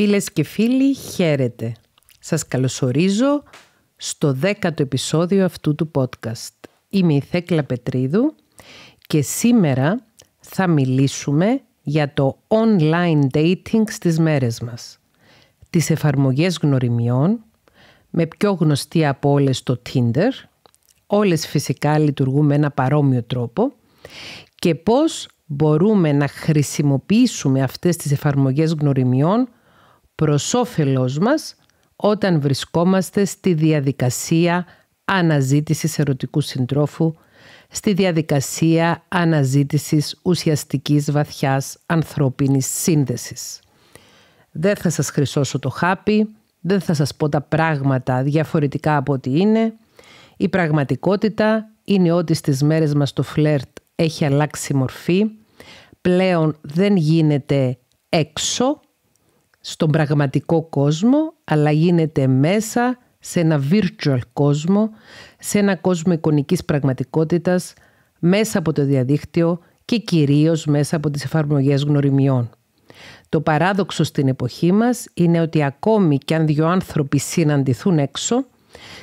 Φίλες και φίλοι, χαίρετε. Σας καλωσορίζω στο δέκατο επεισόδιο αυτού του podcast. Είμαι η Θέκλα Πετρίδου και σήμερα θα μιλήσουμε για το online dating στις μέρες μας. Τις εφαρμογές γνωριμιών, με πιο γνωστή από όλες το Tinder. Όλες φυσικά λειτουργούν με ένα παρόμοιο τρόπο. Και πώς μπορούμε να χρησιμοποιήσουμε αυτές τις εφαρμογές γνωριμιών προς όφελός μας όταν βρισκόμαστε στη διαδικασία αναζήτησης ερωτικού συντρόφου, στη διαδικασία αναζήτησης ουσιαστικής βαθιάς ανθρώπινης σύνδεσης. Δεν θα σας χρυσώσω το χάπι, δεν θα σας πω τα πράγματα διαφορετικά από ό,τι είναι. Η πραγματικότητα είναι ότι στις μέρες μας το φλερτ έχει αλλάξει μορφή. Πλέον δεν γίνεται έξω, στον πραγματικό κόσμο, αλλά γίνεται μέσα σε ένα virtual κόσμο, σε ένα κόσμο εικονικής πραγματικότητας, μέσα από το διαδίκτυο και κυρίως μέσα από τις εφαρμογές γνωριμιών. Το παράδοξο στην εποχή μας είναι ότι ακόμη και αν δύο άνθρωποι συναντηθούν έξω,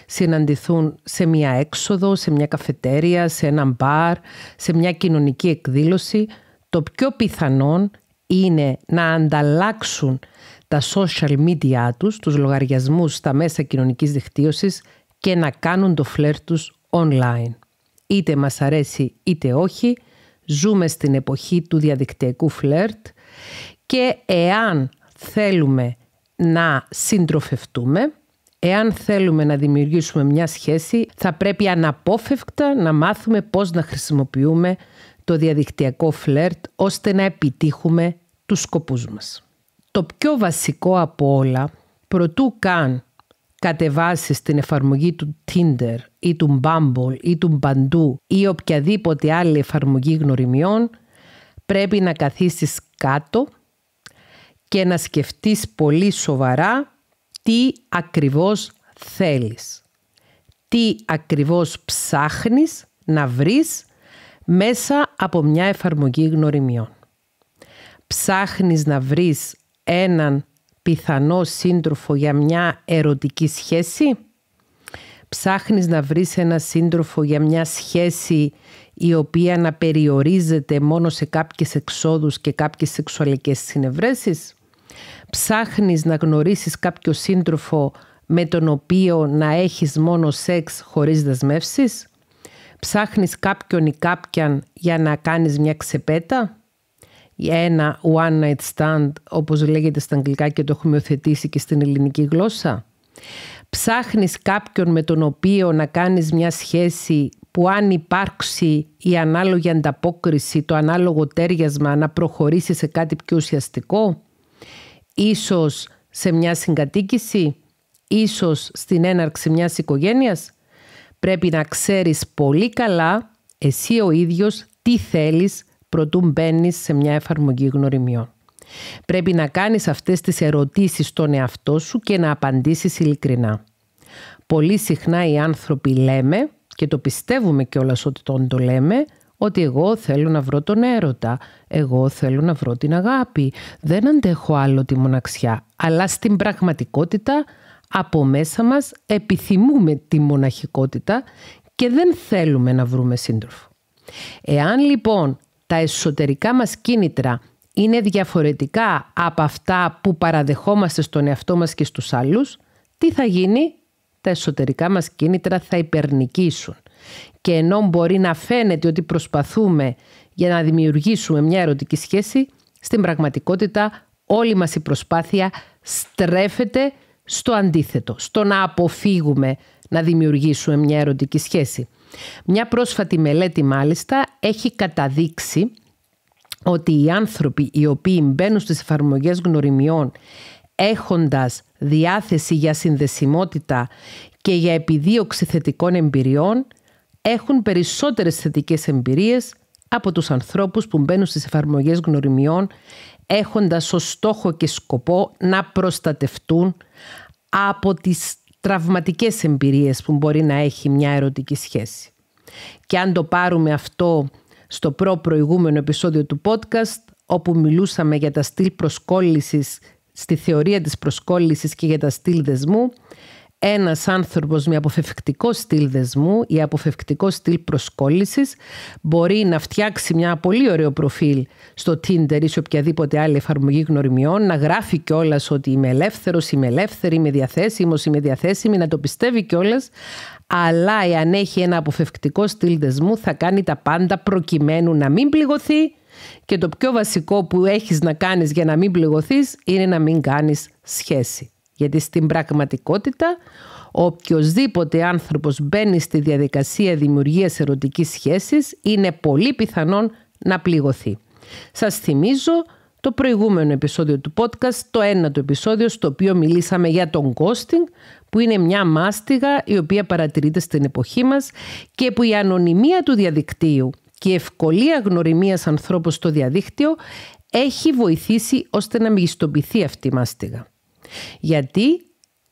συναντηθούν σε μια έξοδο, σε μια καφετέρια, σε ένα μπαρ, σε μια κοινωνική εκδήλωση, το πιο πιθανόν είναι να ανταλλάξουν τα social media τους, τους λογαριασμούς στα μέσα κοινωνικής δικτύωσης και να κάνουν το φλερ τους online. Είτε μας αρέσει είτε όχι, ζούμε στην εποχή του διαδικτυακού φλερτ και εάν θέλουμε να συντροφευτούμε, εάν θέλουμε να δημιουργήσουμε μια σχέση, θα πρέπει αναπόφευκτα να μάθουμε πώς να χρησιμοποιούμε το διαδικτυακό φλερτ ώστε να επιτύχουμε τους σκοπούς μας. Το πιο βασικό από όλα, προτού καν κατεβάσεις την εφαρμογή του Tinder ή του Bumble ή του Bandoo ή οποιαδήποτε άλλη εφαρμογή γνωριμιών, πρέπει να καθίσεις κάτω και να σκεφτείς πολύ σοβαρά τι ακριβώς θέλεις. Τι ακριβώς ψάχνεις να βρεις μέσα από μια εφαρμογή γνωριμιών. Ψάχνεις να βρεις έναν πιθανό σύντροφο για μια ερωτική σχέση. Ψάχνεις να βρεις ένα σύντροφο για μια σχέση η οποία να περιορίζεται μόνο σε κάποιες εξόδους και κάποιες σεξουαλικές συνευρέσεις. Ψάχνεις να γνωρίσεις κάποιο σύντροφο με τον οποίο να έχεις μόνο σεξ χωρίς δεσμεύσεις. Ψάχνεις κάποιον ή κάποιαν για να κάνεις μια ξεπέτα για ένα one night stand όπως λέγεται στα αγγλικά και το έχουμε οθετήσει και στην ελληνική γλώσσα. Ψάχνεις κάποιον με τον οποίο να κάνεις μια σχέση που αν υπάρξει η ανάλογη ανταπόκριση, το ανάλογο τέριασμα να προχωρήσει σε κάτι πιο ουσιαστικό, ίσως σε μια συγκατοίκηση, ίσως στην έναρξη μιας οικογένειας. Πρέπει να ξέρεις πολύ καλά εσύ ο ίδιος τι θέλεις προτού μπαίνεις σε μια εφαρμογή γνωριμιών. Πρέπει να κάνεις αυτές τις ερωτήσεις στον εαυτό σου και να απαντήσεις ειλικρινά. Πολύ συχνά οι άνθρωποι λέμε και το πιστεύουμε κιόλας ότι τον το λέμε ότι εγώ θέλω να βρω τον έρωτα, εγώ θέλω να βρω την αγάπη, δεν αντέχω άλλο τη μοναξιά. Αλλά στην πραγματικότητα από μέσα μας επιθυμούμε τη μοναχικότητα και δεν θέλουμε να βρούμε σύντροφο. Εάν λοιπόν τα εσωτερικά μας κίνητρα είναι διαφορετικά από αυτά που παραδεχόμαστε στον εαυτό μας και στους άλλους, τι θα γίνει, τα εσωτερικά μας κίνητρα θα υπερνικήσουν. Και ενώ μπορεί να φαίνεται ότι προσπαθούμε για να δημιουργήσουμε μια ερωτική σχέση, στην πραγματικότητα όλη μας η προσπάθεια στρέφεται στο αντίθετο, στο να αποφύγουμε να δημιουργήσουμε μια ερωτική σχέση. Μια πρόσφατη μελέτη μάλιστα έχει καταδείξει ότι οι άνθρωποι οι οποίοι μπαίνουν στις εφαρμογές γνωριμιών έχοντας διάθεση για συνδεσιμότητα και για επιδίωξη θετικών εμπειριών έχουν περισσότερες θετικές εμπειρίες από τους ανθρώπους που μπαίνουν στις εφαρμογές γνωριμιών έχοντας ως στόχο και σκοπό να προστατευτούν από τις τραυματικές εμπειρίες που μπορεί να έχει μια ερωτική σχέση. Και αν το πάρουμε αυτό στο προ προηγούμενο επεισόδιο του podcast, όπου μιλούσαμε για τα στυλ προσκόλλησης, στη θεωρία της προσκόλλησης και για τα στυλ δεσμού, ένας άνθρωπος με αποφευκτικό στυλ δεσμού ή αποφευκτικό στυλ προσκόλλησης μπορεί να φτιάξει μια πολύ ωραίο προφίλ στο Tinder ή σε οποιαδήποτε άλλη εφαρμογή γνωριμιών, να γράφει κιόλας ότι είμαι ελευθερο είμαι ελεύθερη, είμαι διαθέσιμος, είμαι διαθέσιμη, να το πιστεύει κιόλας, αλλά εάν έχει ένα αποφευκτικό στυλ δεσμού θα κάνει τα πάντα προκειμένου να μην πληγωθεί και το πιο βασικό που έχεις να κάνεις για να μην πληγωθείς είναι να μην κάνεις σχέση. Γιατί στην πραγματικότητα οποιοδήποτε άνθρωπος μπαίνει στη διαδικασία δημιουργίας ερωτικής σχέσης είναι πολύ πιθανόν να πληγωθεί. Σας θυμίζω το προηγούμενο επεισόδιο του podcast, το ένατο επεισόδιο στο οποίο μιλήσαμε για τον ghosting που είναι μια μάστιγα η οποία παρατηρείται στην εποχή μας και που η ανωνυμία του διαδικτύου και η ευκολία γνωριμίας ανθρώπου στο διαδίκτυο έχει βοηθήσει ώστε να μεγιστοποιηθεί αυτή η μάστιγα. Γιατί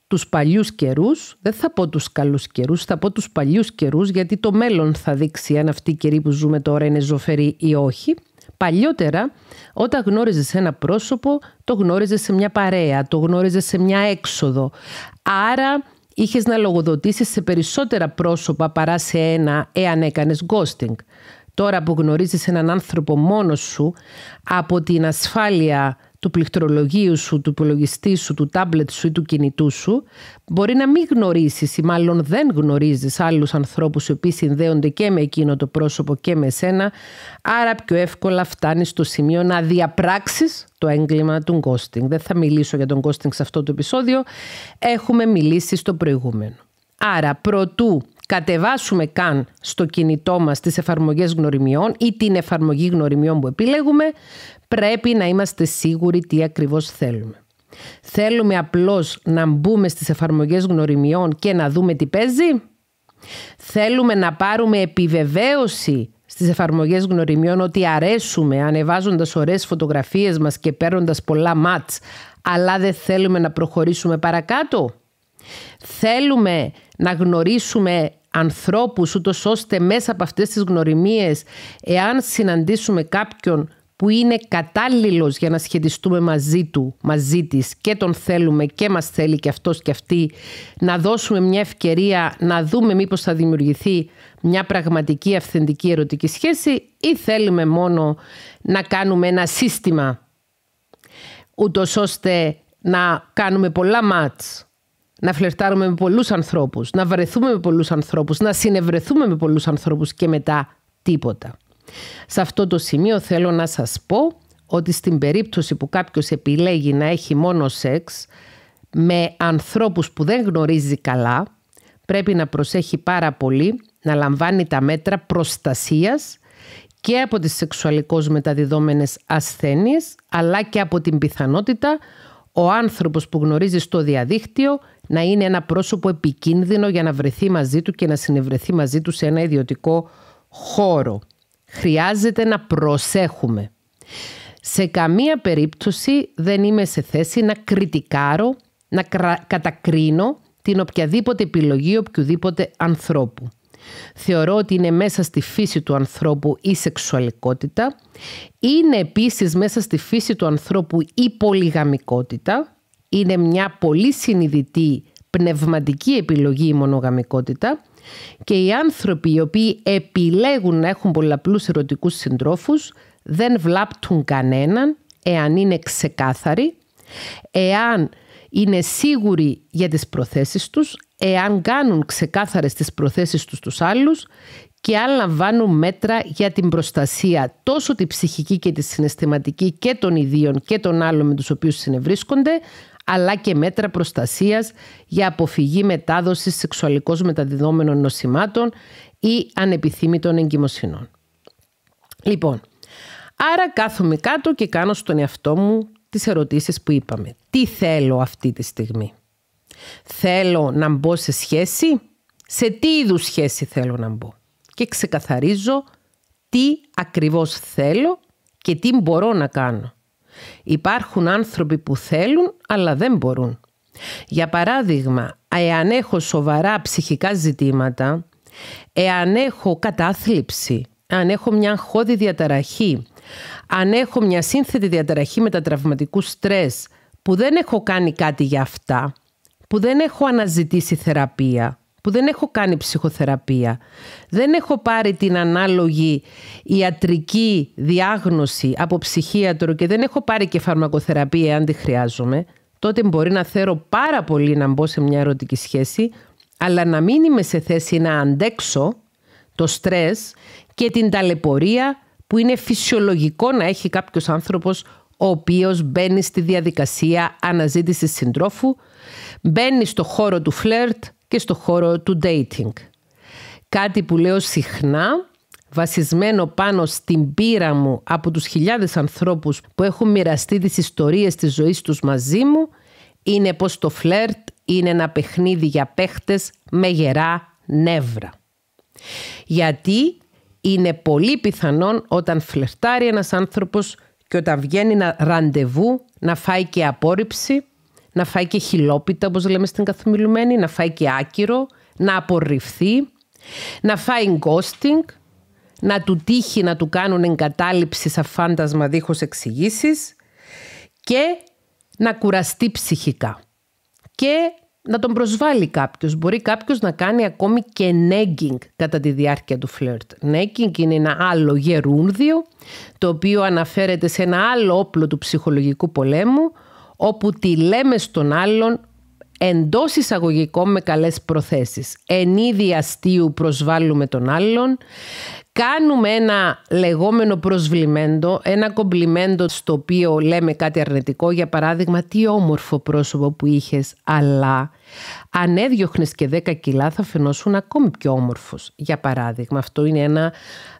τους παλιούς καιρούς, δεν θα πω τους καλούς καιρούς, θα πω τους παλιούς καιρούς γιατί το μέλλον θα δείξει αν αυτή η καιρή που ζούμε τώρα είναι ζωφερή ή όχι. Παλιότερα, όταν γνώριζες ένα πρόσωπο, το γνώριζες σε μια παρέα, το γνώριζες σε μια έξοδο. Άρα είχες να λογοδοτήσεις σε περισσότερα πρόσωπα παρά σε ένα εάν έκανες ghosting. Τώρα που γνωρίζεις έναν άνθρωπο μόνος σου, από την ασφάλεια του πληκτρολογίου σου, του υπολογιστή σου, του τάμπλετ σου ή του κινητού σου, μπορεί να μην γνωρίσεις ή μάλλον δεν γνωρίζεις άλλους ανθρώπους οι οποίοι συνδέονται και με εκείνο το πρόσωπο και με σένα, άρα πιο εύκολα φτάνεις στο σημείο να διαπράξεις το έγκλημα του γκόστινγκ. Δεν θα μιλήσω για τον γκόστινγκ σε αυτό το επεισόδιο, έχουμε μιλήσει στο προηγούμενο. Άρα, προτού κατεβάσουμε καν στο κινητό μας τις εφαρμογές γνωριμιών ή την εφαρμογή γνωριμιών που επιλέγουμε, πρέπει να είμαστε σίγουροι τι ακριβώς θέλουμε. Θέλουμε απλώς να μπούμε στις εφαρμογές γνωριμιών και να δούμε τι παίζει. Θέλουμε να πάρουμε επιβεβαίωση στις εφαρμογές γνωριμιών ότι αρέσουμε ανεβάζοντας ωραίες φωτογραφίες μας και παίρνοντας πολλά ματ, αλλά δεν θέλουμε να προχωρήσουμε παρακάτω. Θέλουμε να γνωρίσουμε ανθρώπους ούτως ώστε μέσα από αυτές τις γνωριμίες εάν συναντήσουμε κάποιον που είναι κατάλληλος για να σχετιστούμε μαζί του, μαζί της και τον θέλουμε και μας θέλει και αυτός και αυτή να δώσουμε μια ευκαιρία να δούμε μήπως θα δημιουργηθεί μια πραγματική αυθεντική ερωτική σχέση ή θέλουμε μόνο να κάνουμε ένα σύστημα ούτως ώστε να κάνουμε πολλά μάτς να φλερτάρουμε με πολλούς ανθρώπους, να βρεθούμε με πολλούς ανθρώπους, να συνευρεθούμε με πολλούς ανθρώπους και μετά τίποτα. Σε αυτό το σημείο θέλω να σας πω ότι στην περίπτωση που κάποιος επιλέγει να έχει μόνο σεξ με ανθρώπους που δεν γνωρίζει καλά, πρέπει να προσέχει πάρα πολύ να λαμβάνει τα μέτρα προστασίας και από τις σεξουαλικώς μεταδιδόμενες ασθένειες, αλλά και από την πιθανότητα ο άνθρωπος που γνωρίζει στο διαδίκτυο να είναι ένα πρόσωπο επικίνδυνο για να βρεθεί μαζί του και να συνευρεθεί μαζί του σε ένα ιδιωτικό χώρο. Χρειάζεται να προσέχουμε. Σε καμία περίπτωση δεν είμαι σε θέση να κριτικάρω, να κατακρίνω την οποιαδήποτε επιλογή οποιοδήποτε ανθρώπου. Θεωρώ ότι είναι μέσα στη φύση του ανθρώπου η σεξουαλικότητα. Είναι επίσης μέσα στη φύση του ανθρώπου η πολυγαμικότητα. Είναι μια πολύ συνειδητή πνευματική επιλογή η μονογαμικότητα και οι άνθρωποι οι οποίοι επιλέγουν να έχουν πολλαπλούς ερωτικούς συντρόφους δεν βλάπτουν κανέναν εάν είναι ξεκάθαροι, εάν είναι σίγουροι για τις προθέσεις τους εάν κάνουν ξεκάθαρες τις προθέσεις τους τους άλλους και αν λαμβάνουν μέτρα για την προστασία τόσο τη ψυχική και τη συναισθηματική και των ιδίων και των άλλων με τους οποίους συνευρίσκονται, αλλά και μέτρα προστασίας για αποφυγή μετάδοσης σεξουαλικώς μεταδιδόμενων νοσημάτων ή ανεπιθύμητων εγκυμοσυνών. Λοιπόν, άρα κάθομαι κάτω και κάνω στον εαυτό μου τις ερωτήσεις που είπαμε. Τι θέλω αυτή τη στιγμή. Θέλω να μπω σε σχέση. Σε τι είδους σχέση θέλω να μπω. Και ξεκαθαρίζω τι ακριβώς θέλω και τι μπορώ να κάνω. Υπάρχουν άνθρωποι που θέλουν αλλά δεν μπορούν. Για παράδειγμα, εάν έχω σοβαρά ψυχικά ζητήματα, εάν έχω κατάθλιψη, αν έχω μια χώδη διαταραχή, αν έχω μια σύνθετη διαταραχή μετατραυματικού στρες που δεν έχω κάνει κάτι για αυτά, που δεν έχω αναζητήσει θεραπεία, που δεν έχω κάνει ψυχοθεραπεία, δεν έχω πάρει την ανάλογη ιατρική διάγνωση από ψυχίατρο και δεν έχω πάρει και φαρμακοθεραπεία αν τη χρειάζομαι, τότε μπορεί να θέρω πάρα πολύ να μπω σε μια ερωτική σχέση, αλλά να μην είμαι σε θέση να αντέξω το στρες και την ταλαιπωρία που είναι φυσιολογικό να έχει κάποιος άνθρωπος ο οποίος μπαίνει στη διαδικασία αναζήτησης συντρόφου, μπαίνει στο χώρο του φλερτ και στο χώρο του dating. Κάτι που λέω συχνά, βασισμένο πάνω στην πείρα μου από τους χιλιάδες ανθρώπους που έχουν μοιραστεί τις ιστορίες της ζωής τους μαζί μου, είναι πως το φλερτ είναι ένα παιχνίδι για παίχτες με γερά νεύρα. Γιατί είναι πολύ πιθανόν όταν φλερτάρει ένας άνθρωπος και όταν βγαίνει να ραντεβού να φάει και απόρριψη, να φάει και χιλόπιτα όπως λέμε στην καθομιλουμένη, να φάει και άκυρο, να απορριφθεί, να φάει γκόστινγκ, να του τύχει να του κάνουν εγκατάλειψη σαν φάντασμα δίχως εξηγήσεις και να κουραστεί ψυχικά. Και να τον προσβάλλει κάποιος. Μπορεί κάποιος να κάνει ακόμη και νέγκινγκ κατά τη διάρκεια του φλερτ. Νέγκινγκ είναι ένα άλλο γερούνδιο το οποίο αναφέρεται σε ένα άλλο όπλο του ψυχολογικού πολέμου, όπου τη λέμε στον άλλον Εντός εισαγωγικών με καλές προθέσεις. Εν είδη αστείου προσβάλλουμε τον άλλον, κάνουμε ένα λεγόμενο προσβλημέντο, ένα κομπλιμέντο στο οποίο λέμε κάτι αρνητικό, για παράδειγμα τι όμορφο πρόσωπο που είχες. αλλά αν έδιωχνες και 10 κιλά θα φαινόσουν ακόμη πιο όμορφος. Για παράδειγμα, αυτό είναι ένα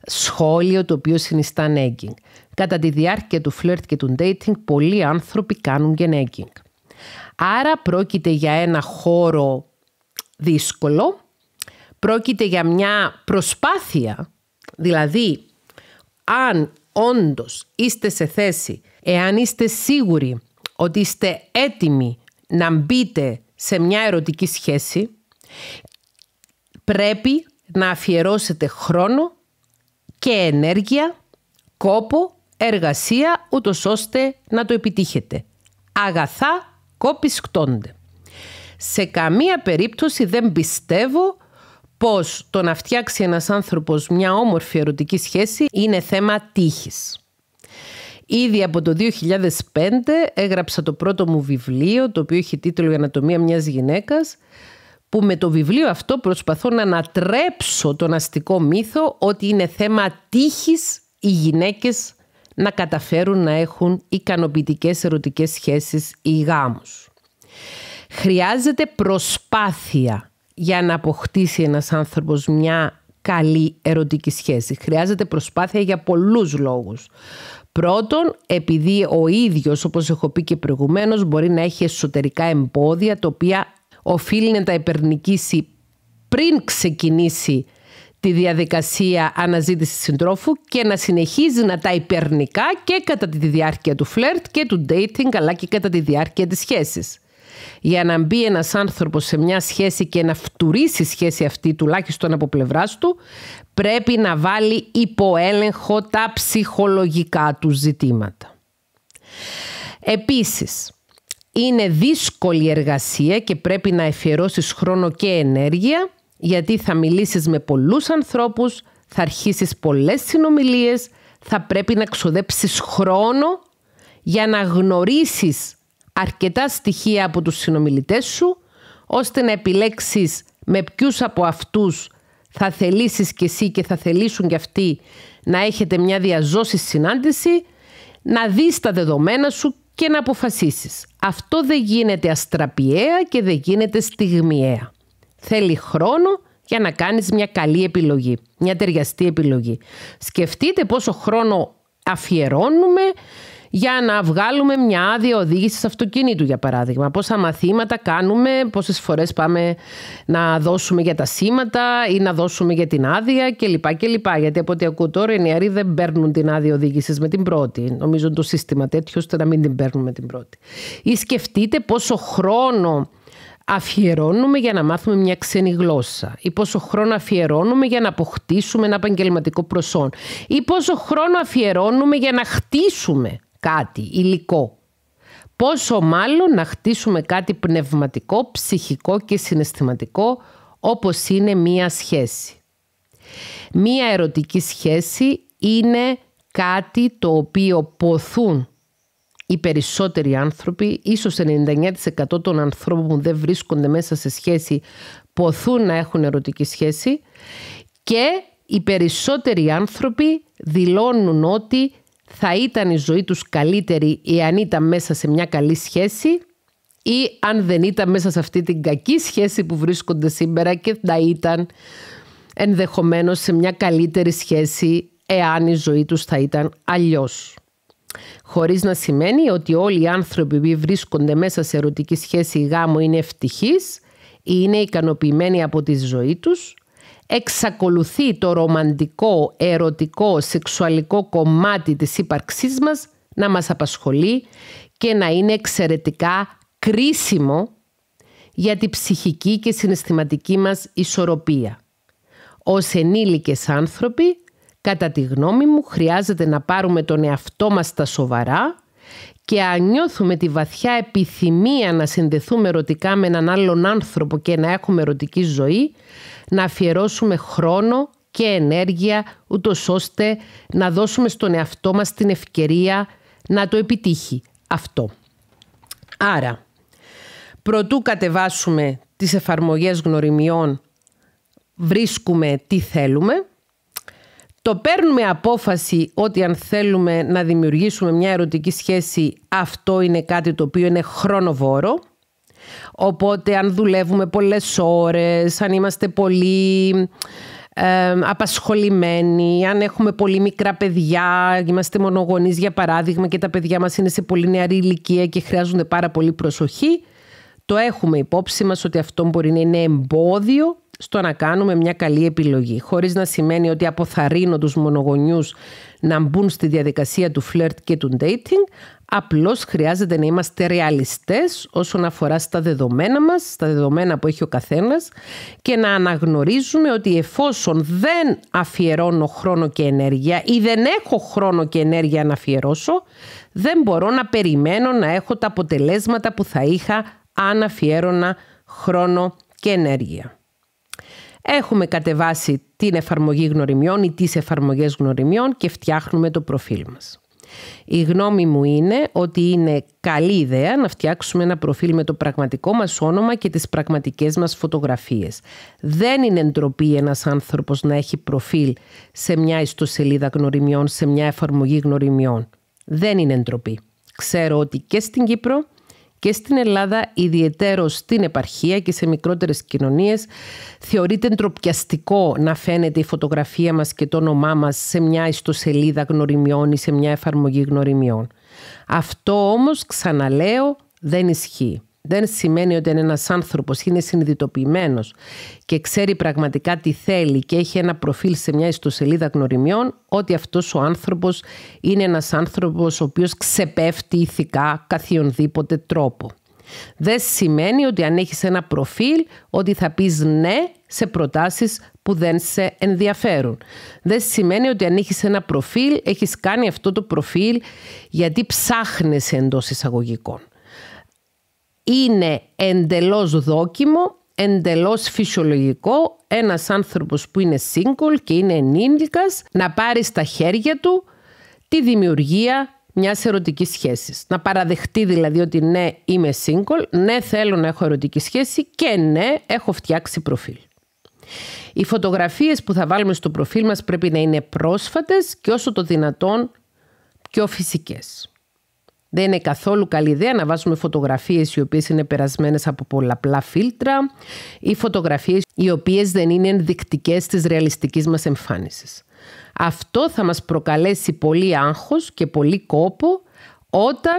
σχόλιο το οποίο συνιστά νέγκινγκ. Κατά τη διάρκεια του φλερτ και του dating, πολλοί άνθρωποι κάνουν και νέγκινγκ. Άρα πρόκειται για ένα χώρο δύσκολο, πρόκειται για μια προσπάθεια, δηλαδή αν όντως είστε σε θέση, εάν είστε σίγουροι ότι είστε έτοιμοι να μπείτε σε μια ερωτική σχέση, πρέπει να αφιερώσετε χρόνο και ενέργεια, κόπο, εργασία, ούτως ώστε να το επιτύχετε. Αγαθά σε καμία περίπτωση δεν πιστεύω πως το να φτιάξει ένας άνθρωπος μια όμορφη ερωτική σχέση είναι θέμα τύχης. Ήδη από το 2005 έγραψα το πρώτο μου βιβλίο, το οποίο έχει τίτλο «Η ανατομία μιας γυναίκας», που με το βιβλίο αυτό προσπαθώ να ανατρέψω τον αστικό μύθο ότι είναι θέμα τύχης οι γυναίκες να καταφέρουν να έχουν ικανοποιητικές ερωτικές σχέσεις ή γάμους. Χρειάζεται προσπάθεια για να αποκτήσει ένας άνθρωπος μια καλή ερωτική σχέση. Χρειάζεται προσπάθεια για πολλούς λόγους. Πρώτον, επειδή ο ίδιος, όπως έχω πει και προηγουμένως, μπορεί να έχει εσωτερικά εμπόδια, τα οποία οφείλει να τα υπερνικήσει πριν ξεκινήσει τη διαδικασία αναζήτησης συντρόφου και να συνεχίζει να τα υπερνικά και κατά τη διάρκεια του φλερτ και του dating αλλά και κατά τη διάρκεια της σχέσης. Για να μπει ένας άνθρωπος σε μια σχέση και να φτουρήσει η σχέση αυτή τουλάχιστον από πλευράς του πρέπει να βάλει υποέλεγχο τα ψυχολογικά του ζητήματα. Επίσης, είναι δύσκολη εργασία και πρέπει να εφιερώσεις χρόνο και ενέργεια γιατί θα μιλήσεις με πολλούς ανθρώπους, θα αρχίσεις πολλές συνομιλίες, θα πρέπει να ξοδέψεις χρόνο για να γνωρίσεις αρκετά στοιχεία από τους συνομιλητές σου, ώστε να επιλέξεις με ποιους από αυτούς θα θελήσεις και εσύ και θα θελήσουν κι αυτοί να έχετε μια διαζώση συνάντηση, να δεις τα δεδομένα σου και να αποφασίσεις. Αυτό δεν γίνεται αστραπιαία και δεν γίνεται στιγμιαία. Θέλει χρόνο για να κάνεις μια καλή επιλογή, μια ταιριαστή επιλογή. Σκεφτείτε πόσο χρόνο αφιερώνουμε για να βγάλουμε μια άδεια οδήγηση αυτοκίνητου, για παράδειγμα. Πόσα μαθήματα κάνουμε, πόσες φορές πάμε να δώσουμε για τα σήματα ή να δώσουμε για την άδεια κλπ. κλπ. Γιατί από ό,τι ακούω τώρα οι νεαροί δεν παίρνουν την άδεια οδήγησης με την πρώτη. Νομίζω το σύστημα τέτοιο ώστε να μην την παίρνουν την πρώτη. Ή σκεφτείτε πόσο χρόνο αφιερώνουμε για να μάθουμε μια ξένη γλώσσα ή πόσο χρόνο αφιερώνουμε για να αποκτήσουμε ένα επαγγελματικό προσόν ή πόσο χρόνο αφιερώνουμε για να χτίσουμε κάτι υλικό. Πόσο μάλλον να χτίσουμε κάτι πνευματικό, ψυχικό και συναισθηματικό όπως είναι μία σχέση. Μία ερωτική σχέση είναι κάτι το οποίο ποθούν οι περισσότεροι άνθρωποι, ίσως 99% των ανθρώπων που δεν βρίσκονται μέσα σε σχέση, ποθούν να έχουν ερωτική σχέση και οι περισσότεροι άνθρωποι δηλώνουν ότι θα ήταν η ζωή τους καλύτερη εάν ήταν μέσα σε μια καλή σχέση ή αν δεν ήταν μέσα σε αυτή την κακή σχέση που βρίσκονται σήμερα και θα ήταν ενδεχομένως σε μια καλύτερη σχέση εάν η ζωή τους θα ήταν αλλιώς. Χωρίς να σημαίνει ότι όλοι οι άνθρωποι που βρίσκονται μέσα σε ερωτική σχέση ή γάμο είναι ευτυχείς ή είναι ικανοποιημένοι από τη ζωή τους. Εξακολουθεί το ρομαντικό, ερωτικό, σεξουαλικό κομμάτι της ύπαρξής μας να μας απασχολεί και να είναι εξαιρετικά κρίσιμο για τη ψυχική και συναισθηματική μας ισορροπία. Ως ενήλικες άνθρωποι Κατά τη γνώμη μου χρειάζεται να πάρουμε τον εαυτό μας τα σοβαρά και αν νιώθουμε τη βαθιά επιθυμία να συνδεθούμε ερωτικά με έναν άλλον άνθρωπο και να έχουμε ερωτική ζωή, να αφιερώσουμε χρόνο και ενέργεια ούτως ώστε να δώσουμε στον εαυτό μας την ευκαιρία να το επιτύχει αυτό. Άρα, προτού κατεβάσουμε τις εφαρμογές γνωριμιών, βρίσκουμε τι θέλουμε – το παίρνουμε απόφαση ότι αν θέλουμε να δημιουργήσουμε μια ερωτική σχέση, αυτό είναι κάτι το οποίο είναι χρονοβόρο. Οπότε αν δουλεύουμε πολλές ώρες, αν είμαστε πολύ ε, απασχολημένοι, αν έχουμε πολύ μικρά παιδιά, είμαστε μονογονείς για παράδειγμα και τα παιδιά μας είναι σε πολύ νεαρή ηλικία και χρειάζονται πάρα πολύ προσοχή, το έχουμε υπόψη μας ότι αυτό μπορεί να είναι εμπόδιο στο να κάνουμε μια καλή επιλογή. Χωρίς να σημαίνει ότι αποθαρρύνω τους μονογονιούς να μπουν στη διαδικασία του φλερτ και του dating, απλώς χρειάζεται να είμαστε ρεαλιστές όσον αφορά στα δεδομένα μας, στα δεδομένα που έχει ο καθένας και να αναγνωρίζουμε ότι εφόσον δεν αφιερώνω χρόνο και ενέργεια ή δεν έχω χρόνο και ενέργεια να αφιερώσω, δεν μπορώ να περιμένω να έχω τα αποτελέσματα που θα είχα αν αφιέρωνα χρόνο και ενέργεια. Έχουμε κατεβάσει την εφαρμογή γνωριμιών ή τις εφαρμογές γνωριμιών και φτιάχνουμε το προφίλ μας. Η γνώμη μου είναι ότι είναι καλή ιδέα να φτιάξουμε ένα προφίλ με το πραγματικό μας όνομα και τις πραγματικές μας φωτογραφίες. Δεν είναι ντροπή ένας άνθρωπος να έχει προφίλ σε μια ιστοσελίδα γνωριμιών, σε μια εφαρμογή γνωριμιών. Δεν είναι ντροπή. Ξέρω ότι και στην Κύπρο και στην Ελλάδα, ιδιαίτερο στην επαρχία και σε μικρότερες κοινωνίες, θεωρείται ντροπιαστικό να φαίνεται η φωτογραφία μας και το όνομά μας σε μια ιστοσελίδα γνωριμιών ή σε μια εφαρμογή γνωριμιών. Αυτό όμως, ξαναλέω, δεν ισχύει δεν σημαίνει ότι αν ένας άνθρωπος είναι συνειδητοποιημένος και ξέρει πραγματικά τι θέλει και έχει ένα προφίλ σε μια ιστοσελίδα γνωριμιών, ότι αυτός ο άνθρωπος είναι ένας άνθρωπος ο οποίος ξεπέφτει ηθικά καθιονδήποτε τρόπο. Δεν σημαίνει ότι αν έχεις ένα προφίλ ότι θα πεις ναι σε προτάσεις που δεν σε ενδιαφέρουν. Δεν σημαίνει ότι αν έχεις ένα προφίλ, έχεις κάνει αυτό το προφίλ γιατί ψάχνεσαι εντός εισαγωγικών είναι εντελώς δόκιμο, εντελώς φυσιολογικό ένας άνθρωπος που είναι σύγκολ και είναι ενήλικας να πάρει στα χέρια του τη δημιουργία μιας ερωτικής σχέσης. Να παραδεχτεί δηλαδή ότι ναι, είμαι σύγκολ, ναι, θέλω να έχω ερωτική σχέση και ναι, έχω φτιάξει προφίλ. Οι φωτογραφίες που θα βάλουμε στο προφίλ μας πρέπει να είναι πρόσφατες και όσο το δυνατόν πιο φυσικές. Δεν είναι καθόλου καλή ιδέα να βάζουμε φωτογραφίες οι οποίες είναι περασμένες από πολλαπλά φίλτρα ή φωτογραφίες οι οποίες δεν είναι ενδεικτικές της ρεαλιστικής μας εμφάνισης. Αυτό θα μας προκαλέσει πολύ άγχος και πολύ κόπο όταν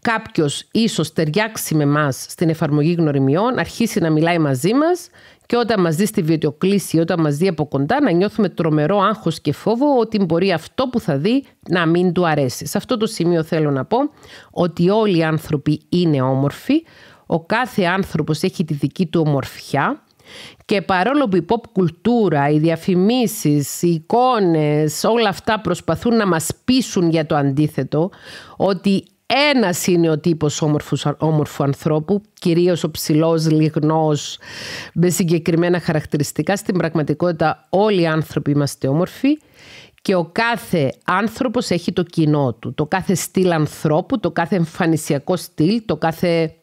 κάποιος ίσως ταιριάξει με μας στην εφαρμογή γνωριμιών, αρχίσει να μιλάει μαζί μας και όταν μας δεις στη βιωτιοκλήση, όταν μας δει από κοντά, να νιώθουμε τρομερό άγχος και φόβο ότι μπορεί αυτό που θα δει να μην του αρέσει. Σε αυτό το σημείο θέλω να πω ότι όλοι οι άνθρωποι είναι όμορφοι. Ο κάθε άνθρωπος έχει τη δική του ομορφιά και παρόλο που η pop κουλτούρα, οι διαφημίσεις, οι εικόνες, όλα αυτά προσπαθούν να μας πείσουν για το αντίθετο, ότι ένας είναι ο τύπος όμορφους, ανθρώπου, κυρίως ο ψηλός, λιγνός, με συγκεκριμένα χαρακτηριστικά. Στην πραγματικότητα όλοι οι άνθρωποι είμαστε όμορφοι και ο κάθε άνθρωπος έχει το κοινό του. Το κάθε στυλ ανθρώπου, το κάθε εμφανισιακό στυλ, το κάθε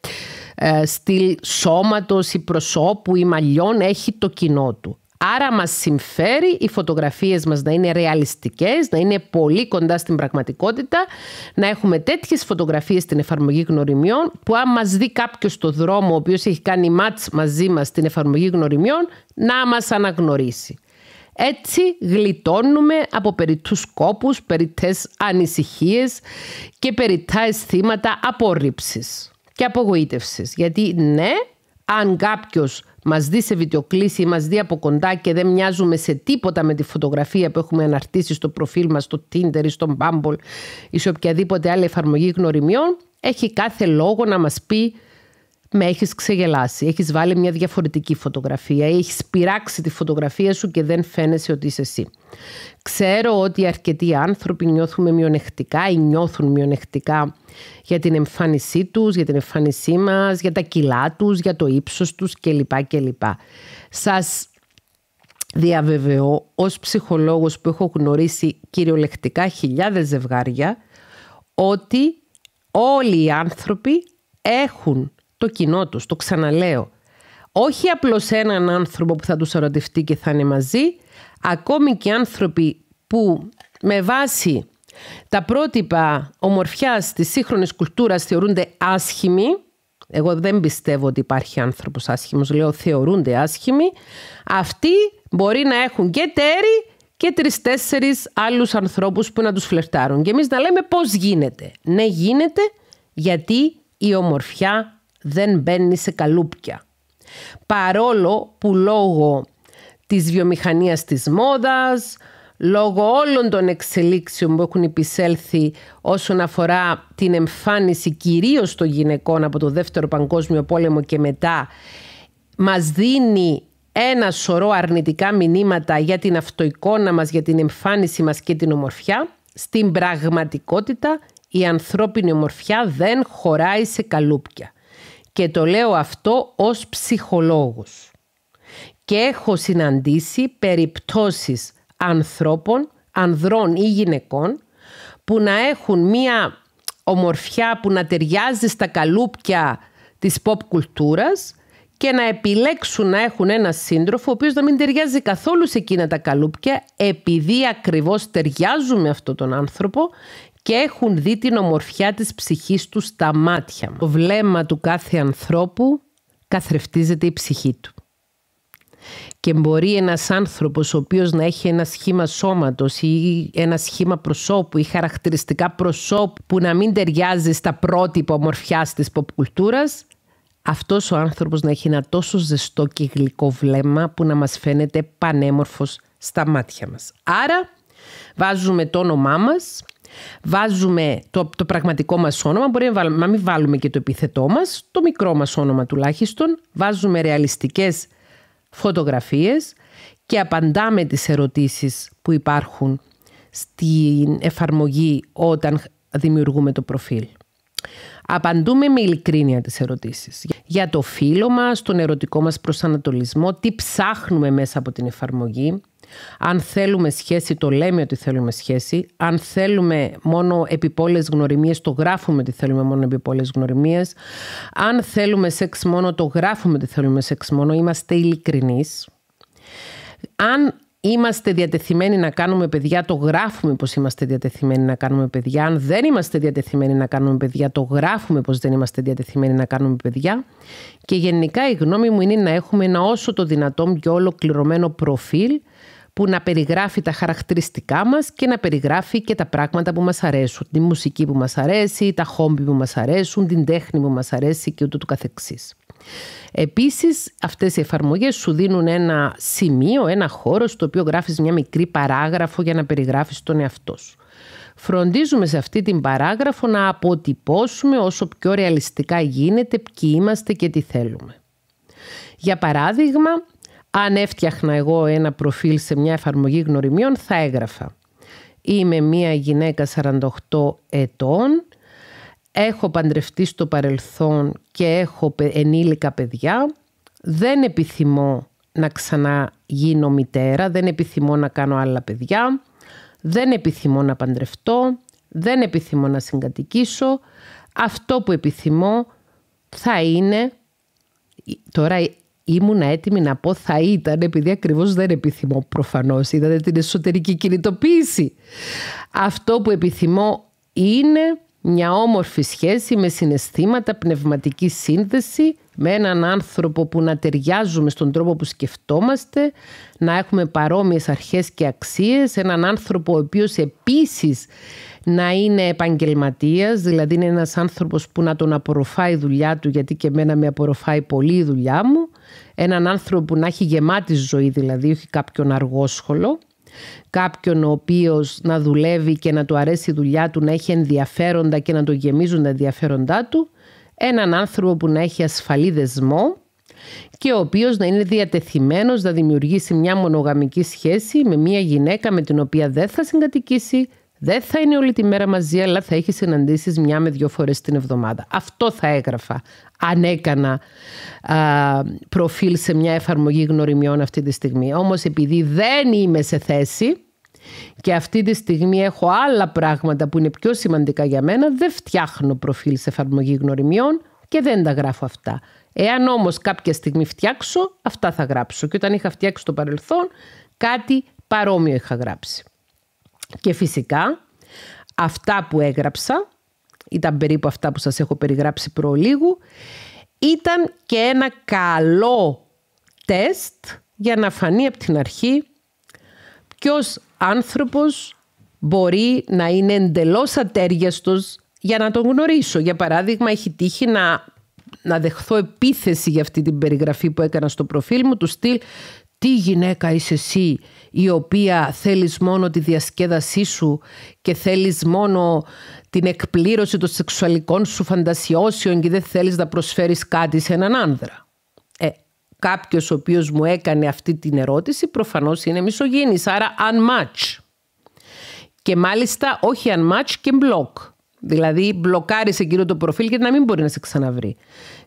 ε, στυλ σώματος ή προσώπου ή μαλλιών έχει το κοινό του. Άρα μας συμφέρει οι φωτογραφίες μας να είναι ρεαλιστικές, να είναι πολύ κοντά στην πραγματικότητα, να έχουμε τέτοιες φωτογραφίες στην εφαρμογή γνωριμιών που αν μας δει κάποιος στο δρόμο ο οποίος έχει κάνει μάτς μαζί μας στην εφαρμογή γνωριμιών να μας αναγνωρίσει. Έτσι γλιτώνουμε από περιττούς σκόπους, περιττές ανησυχίες και περιττά αισθήματα απορρίψης και απογοήτευσης. Γιατί ναι, αν κάποιος μας δει σε βιντεοκλήση ή μας δει από κοντά και δεν μοιάζουμε σε τίποτα με τη φωτογραφία που έχουμε αναρτήσει στο προφίλ μας, στο Tinder ή στο Bumble ή σε οποιαδήποτε άλλη εφαρμογή γνωριμιών, έχει κάθε λόγο να μας πει με έχεις ξεγελάσει, έχεις βάλει μια διαφορετική φωτογραφία ή έχεις πειράξει τη φωτογραφία σου και δεν φαίνεσαι ότι είσαι εσύ. Ξέρω ότι αρκετοί άνθρωποι νιώθουμε μειονεκτικά ή νιώθουν μειονεκτικά για την εμφάνισή τους, για την εμφάνισή μας, για τα κιλά τους, για το ύψος τους κλπ. κλπ. Σας διαβεβαιώ ως ψυχολόγος που έχω γνωρίσει κυριολεκτικά χιλιάδες ζευγάρια ότι όλοι οι άνθρωποι έχουν το κοινό το ξαναλέω. Όχι απλώς έναν άνθρωπο που θα τους ερωτευτεί και θα είναι μαζί, ακόμη και άνθρωποι που με βάση τα πρότυπα ομορφιάς της σύγχρονης κουλτούρας θεωρούνται άσχημοι, εγώ δεν πιστεύω ότι υπάρχει άνθρωπος άσχημος, λέω θεωρούνται άσχημοι, αυτοί μπορεί να έχουν και τέρι και τρει τέσσερι άλλους ανθρώπους που να τους φλερτάρουν. Και εμείς να λέμε πώς γίνεται. Ναι γίνεται γιατί η ομορφιά δεν μπαίνει σε καλούπια. Παρόλο που λόγω της βιομηχανίας της μόδας, λόγω όλων των εξελίξεων που έχουν επισέλθει όσον αφορά την εμφάνιση κυρίως των γυναικών από το Δεύτερο Παγκόσμιο Πόλεμο και μετά, μας δίνει ένα σωρό αρνητικά μηνύματα για την αυτοεικόνα μας, για την εμφάνιση μας και την ομορφιά, στην πραγματικότητα η ανθρώπινη ομορφιά δεν χωράει σε καλούπια και το λέω αυτό ως ψυχολόγος. Και έχω συναντήσει περιπτώσεις ανθρώπων, ανδρών ή γυναικών, που να έχουν μία ομορφιά που να ταιριάζει στα καλούπια της pop κουλτούρας και να επιλέξουν να έχουν ένα σύντροφο ο οποίος να μην ταιριάζει καθόλου σε εκείνα τα καλούπια επειδή ακριβώς ταιριάζουν αυτό τον άνθρωπο και έχουν δει την ομορφιά της ψυχής τους στα μάτια Το βλέμμα του κάθε ανθρώπου καθρεφτίζεται η ψυχή του. Και μπορεί ένας άνθρωπος ο οποίος να έχει ένα σχήμα σώματος ή ένα σχήμα προσώπου ή χαρακτηριστικά προσώπου που να μην ταιριάζει στα πρότυπα ομορφιάς της pop κουλτούρας, αυτός ο άνθρωπος να έχει ένα τόσο ζεστό και γλυκό βλέμμα που να μας φαίνεται πανέμορφος στα μάτια μας. Άρα βάζουμε το όνομά μας, Βάζουμε το, το πραγματικό μας όνομα, μπορεί να, βάλουμε, να μην βάλουμε και το επιθετό μας, το μικρό μας όνομα τουλάχιστον. Βάζουμε ρεαλιστικές φωτογραφίες και απαντάμε τις ερωτήσεις που υπάρχουν στην εφαρμογή όταν δημιουργούμε το προφίλ. Απαντούμε με ειλικρίνεια τις ερωτήσεις. Για το φίλο μας, τον ερωτικό μας προσανατολισμό, τι ψάχνουμε μέσα από την εφαρμογή, αν θέλουμε σχέση, το λέμε ότι θέλουμε σχέση. Αν θέλουμε μόνο επιπόλαιες γνωριμίες, το γράφουμε ότι θέλουμε μόνο επιπόλαιες γνωριμίες. Αν θέλουμε σεξ μόνο, το γράφουμε ότι θέλουμε σεξ μόνο. Είμαστε ειλικρινείς. Αν είμαστε διατεθειμένοι να κάνουμε παιδιά, το γράφουμε πως είμαστε διατεθειμένοι να κάνουμε παιδιά. Αν δεν είμαστε διατεθειμένοι να κάνουμε παιδιά, το γράφουμε πως δεν είμαστε διατεθειμένοι να κάνουμε παιδιά. Και γενικά η γνώμη μου είναι να έχουμε ένα όσο το δυνατόν πιο ολοκληρωμένο προφίλ που να περιγράφει τα χαρακτηριστικά μας και να περιγράφει και τα πράγματα που μας αρέσουν. Τη μουσική που μας αρέσει, τα χόμπι που μας αρέσουν, την τέχνη που μας αρέσει και ούτω του καθεξής. Επίσης αυτές οι εφαρμογές σου δίνουν ένα σημείο, ένα χώρο στο οποίο γράφεις μια μικρή παράγραφο για να περιγράφεις τον εαυτό σου. Φροντίζουμε σε αυτή την παράγραφο να αποτυπώσουμε όσο πιο ρεαλιστικά γίνεται ποιοι είμαστε και τι θέλουμε. Για παράδειγμα, αν έφτιαχνα εγώ ένα προφίλ σε μια εφαρμογή γνωριμιών θα έγραφα. Είμαι μια γυναίκα 48 ετών, έχω παντρευτεί στο παρελθόν και έχω ενήλικα παιδιά, δεν επιθυμώ να ξαναγίνω μητέρα, δεν επιθυμώ να κάνω άλλα παιδιά, δεν επιθυμώ να παντρευτώ, δεν επιθυμώ να συγκατοικήσω. Αυτό που επιθυμώ θα είναι, τώρα ήμουν έτοιμη να πω θα ήταν, επειδή ακριβώς δεν επιθυμώ προφανώς, είδατε την εσωτερική κινητοποίηση. Αυτό που επιθυμώ είναι μια όμορφη σχέση με συναισθήματα, πνευματική σύνδεση, με έναν άνθρωπο που να ταιριάζουμε στον τρόπο που σκεφτόμαστε, να έχουμε παρόμοιες αρχές και αξίες, έναν άνθρωπο ο οποίος επίσης να είναι επαγγελματίας, δηλαδή είναι ένας άνθρωπος που να τον απορροφάει η δουλειά του, γιατί και εμένα με απορροφάει πολύ η δουλειά μου, έναν άνθρωπο που να έχει γεμάτη ζωή, δηλαδή όχι κάποιον αργόσχολο, κάποιον ο οποίος να δουλεύει και να του αρέσει η δουλειά του, να έχει ενδιαφέροντα και να το γεμίζουν τα ενδιαφέροντά του έναν άνθρωπο που να έχει ασφαλή δεσμό και ο οποίος να είναι διατεθειμένος να δημιουργήσει μια μονογαμική σχέση με μια γυναίκα με την οποία δεν θα συγκατοικήσει, δεν θα είναι όλη τη μέρα μαζί, αλλά θα έχει συναντήσεις μια με δυο φορές την εβδομάδα. Αυτό θα έγραφα αν έκανα προφίλ σε μια εφαρμογή γνωριμιών αυτή τη στιγμή. Όμως επειδή δεν είμαι σε θέση και αυτή τη στιγμή έχω άλλα πράγματα που είναι πιο σημαντικά για μένα, δεν φτιάχνω προφίλ σε εφαρμογή γνωριμιών και δεν τα γράφω αυτά. Εάν όμως κάποια στιγμή φτιάξω, αυτά θα γράψω. Και όταν είχα φτιάξει το παρελθόν, κάτι παρόμοιο είχα γράψει. Και φυσικά, αυτά που έγραψα, ήταν περίπου αυτά που σας έχω περιγράψει προλίγου, ήταν και ένα καλό τεστ για να φανεί από την αρχή ποιος άνθρωπος μπορεί να είναι εντελώς ατέριαστος για να τον γνωρίσω. Για παράδειγμα, έχει τύχει να, να δεχθώ επίθεση για αυτή την περιγραφή που έκανα στο προφίλ μου, του στυλ «Τι γυναίκα είσαι εσύ η οποία θέλεις μόνο τη διασκέδασή σου και θέλεις μόνο την εκπλήρωση των σεξουαλικών σου φαντασιώσεων και δεν θέλεις να προσφέρεις κάτι σε έναν άνδρα» κάποιος ο οποίος μου έκανε αυτή την ερώτηση προφανώς είναι μισογίνης. Άρα unmatch. Και μάλιστα όχι unmatch και block. Δηλαδή μπλοκάρισε κύριο το προφίλ γιατί να μην μπορεί να σε ξαναβρει.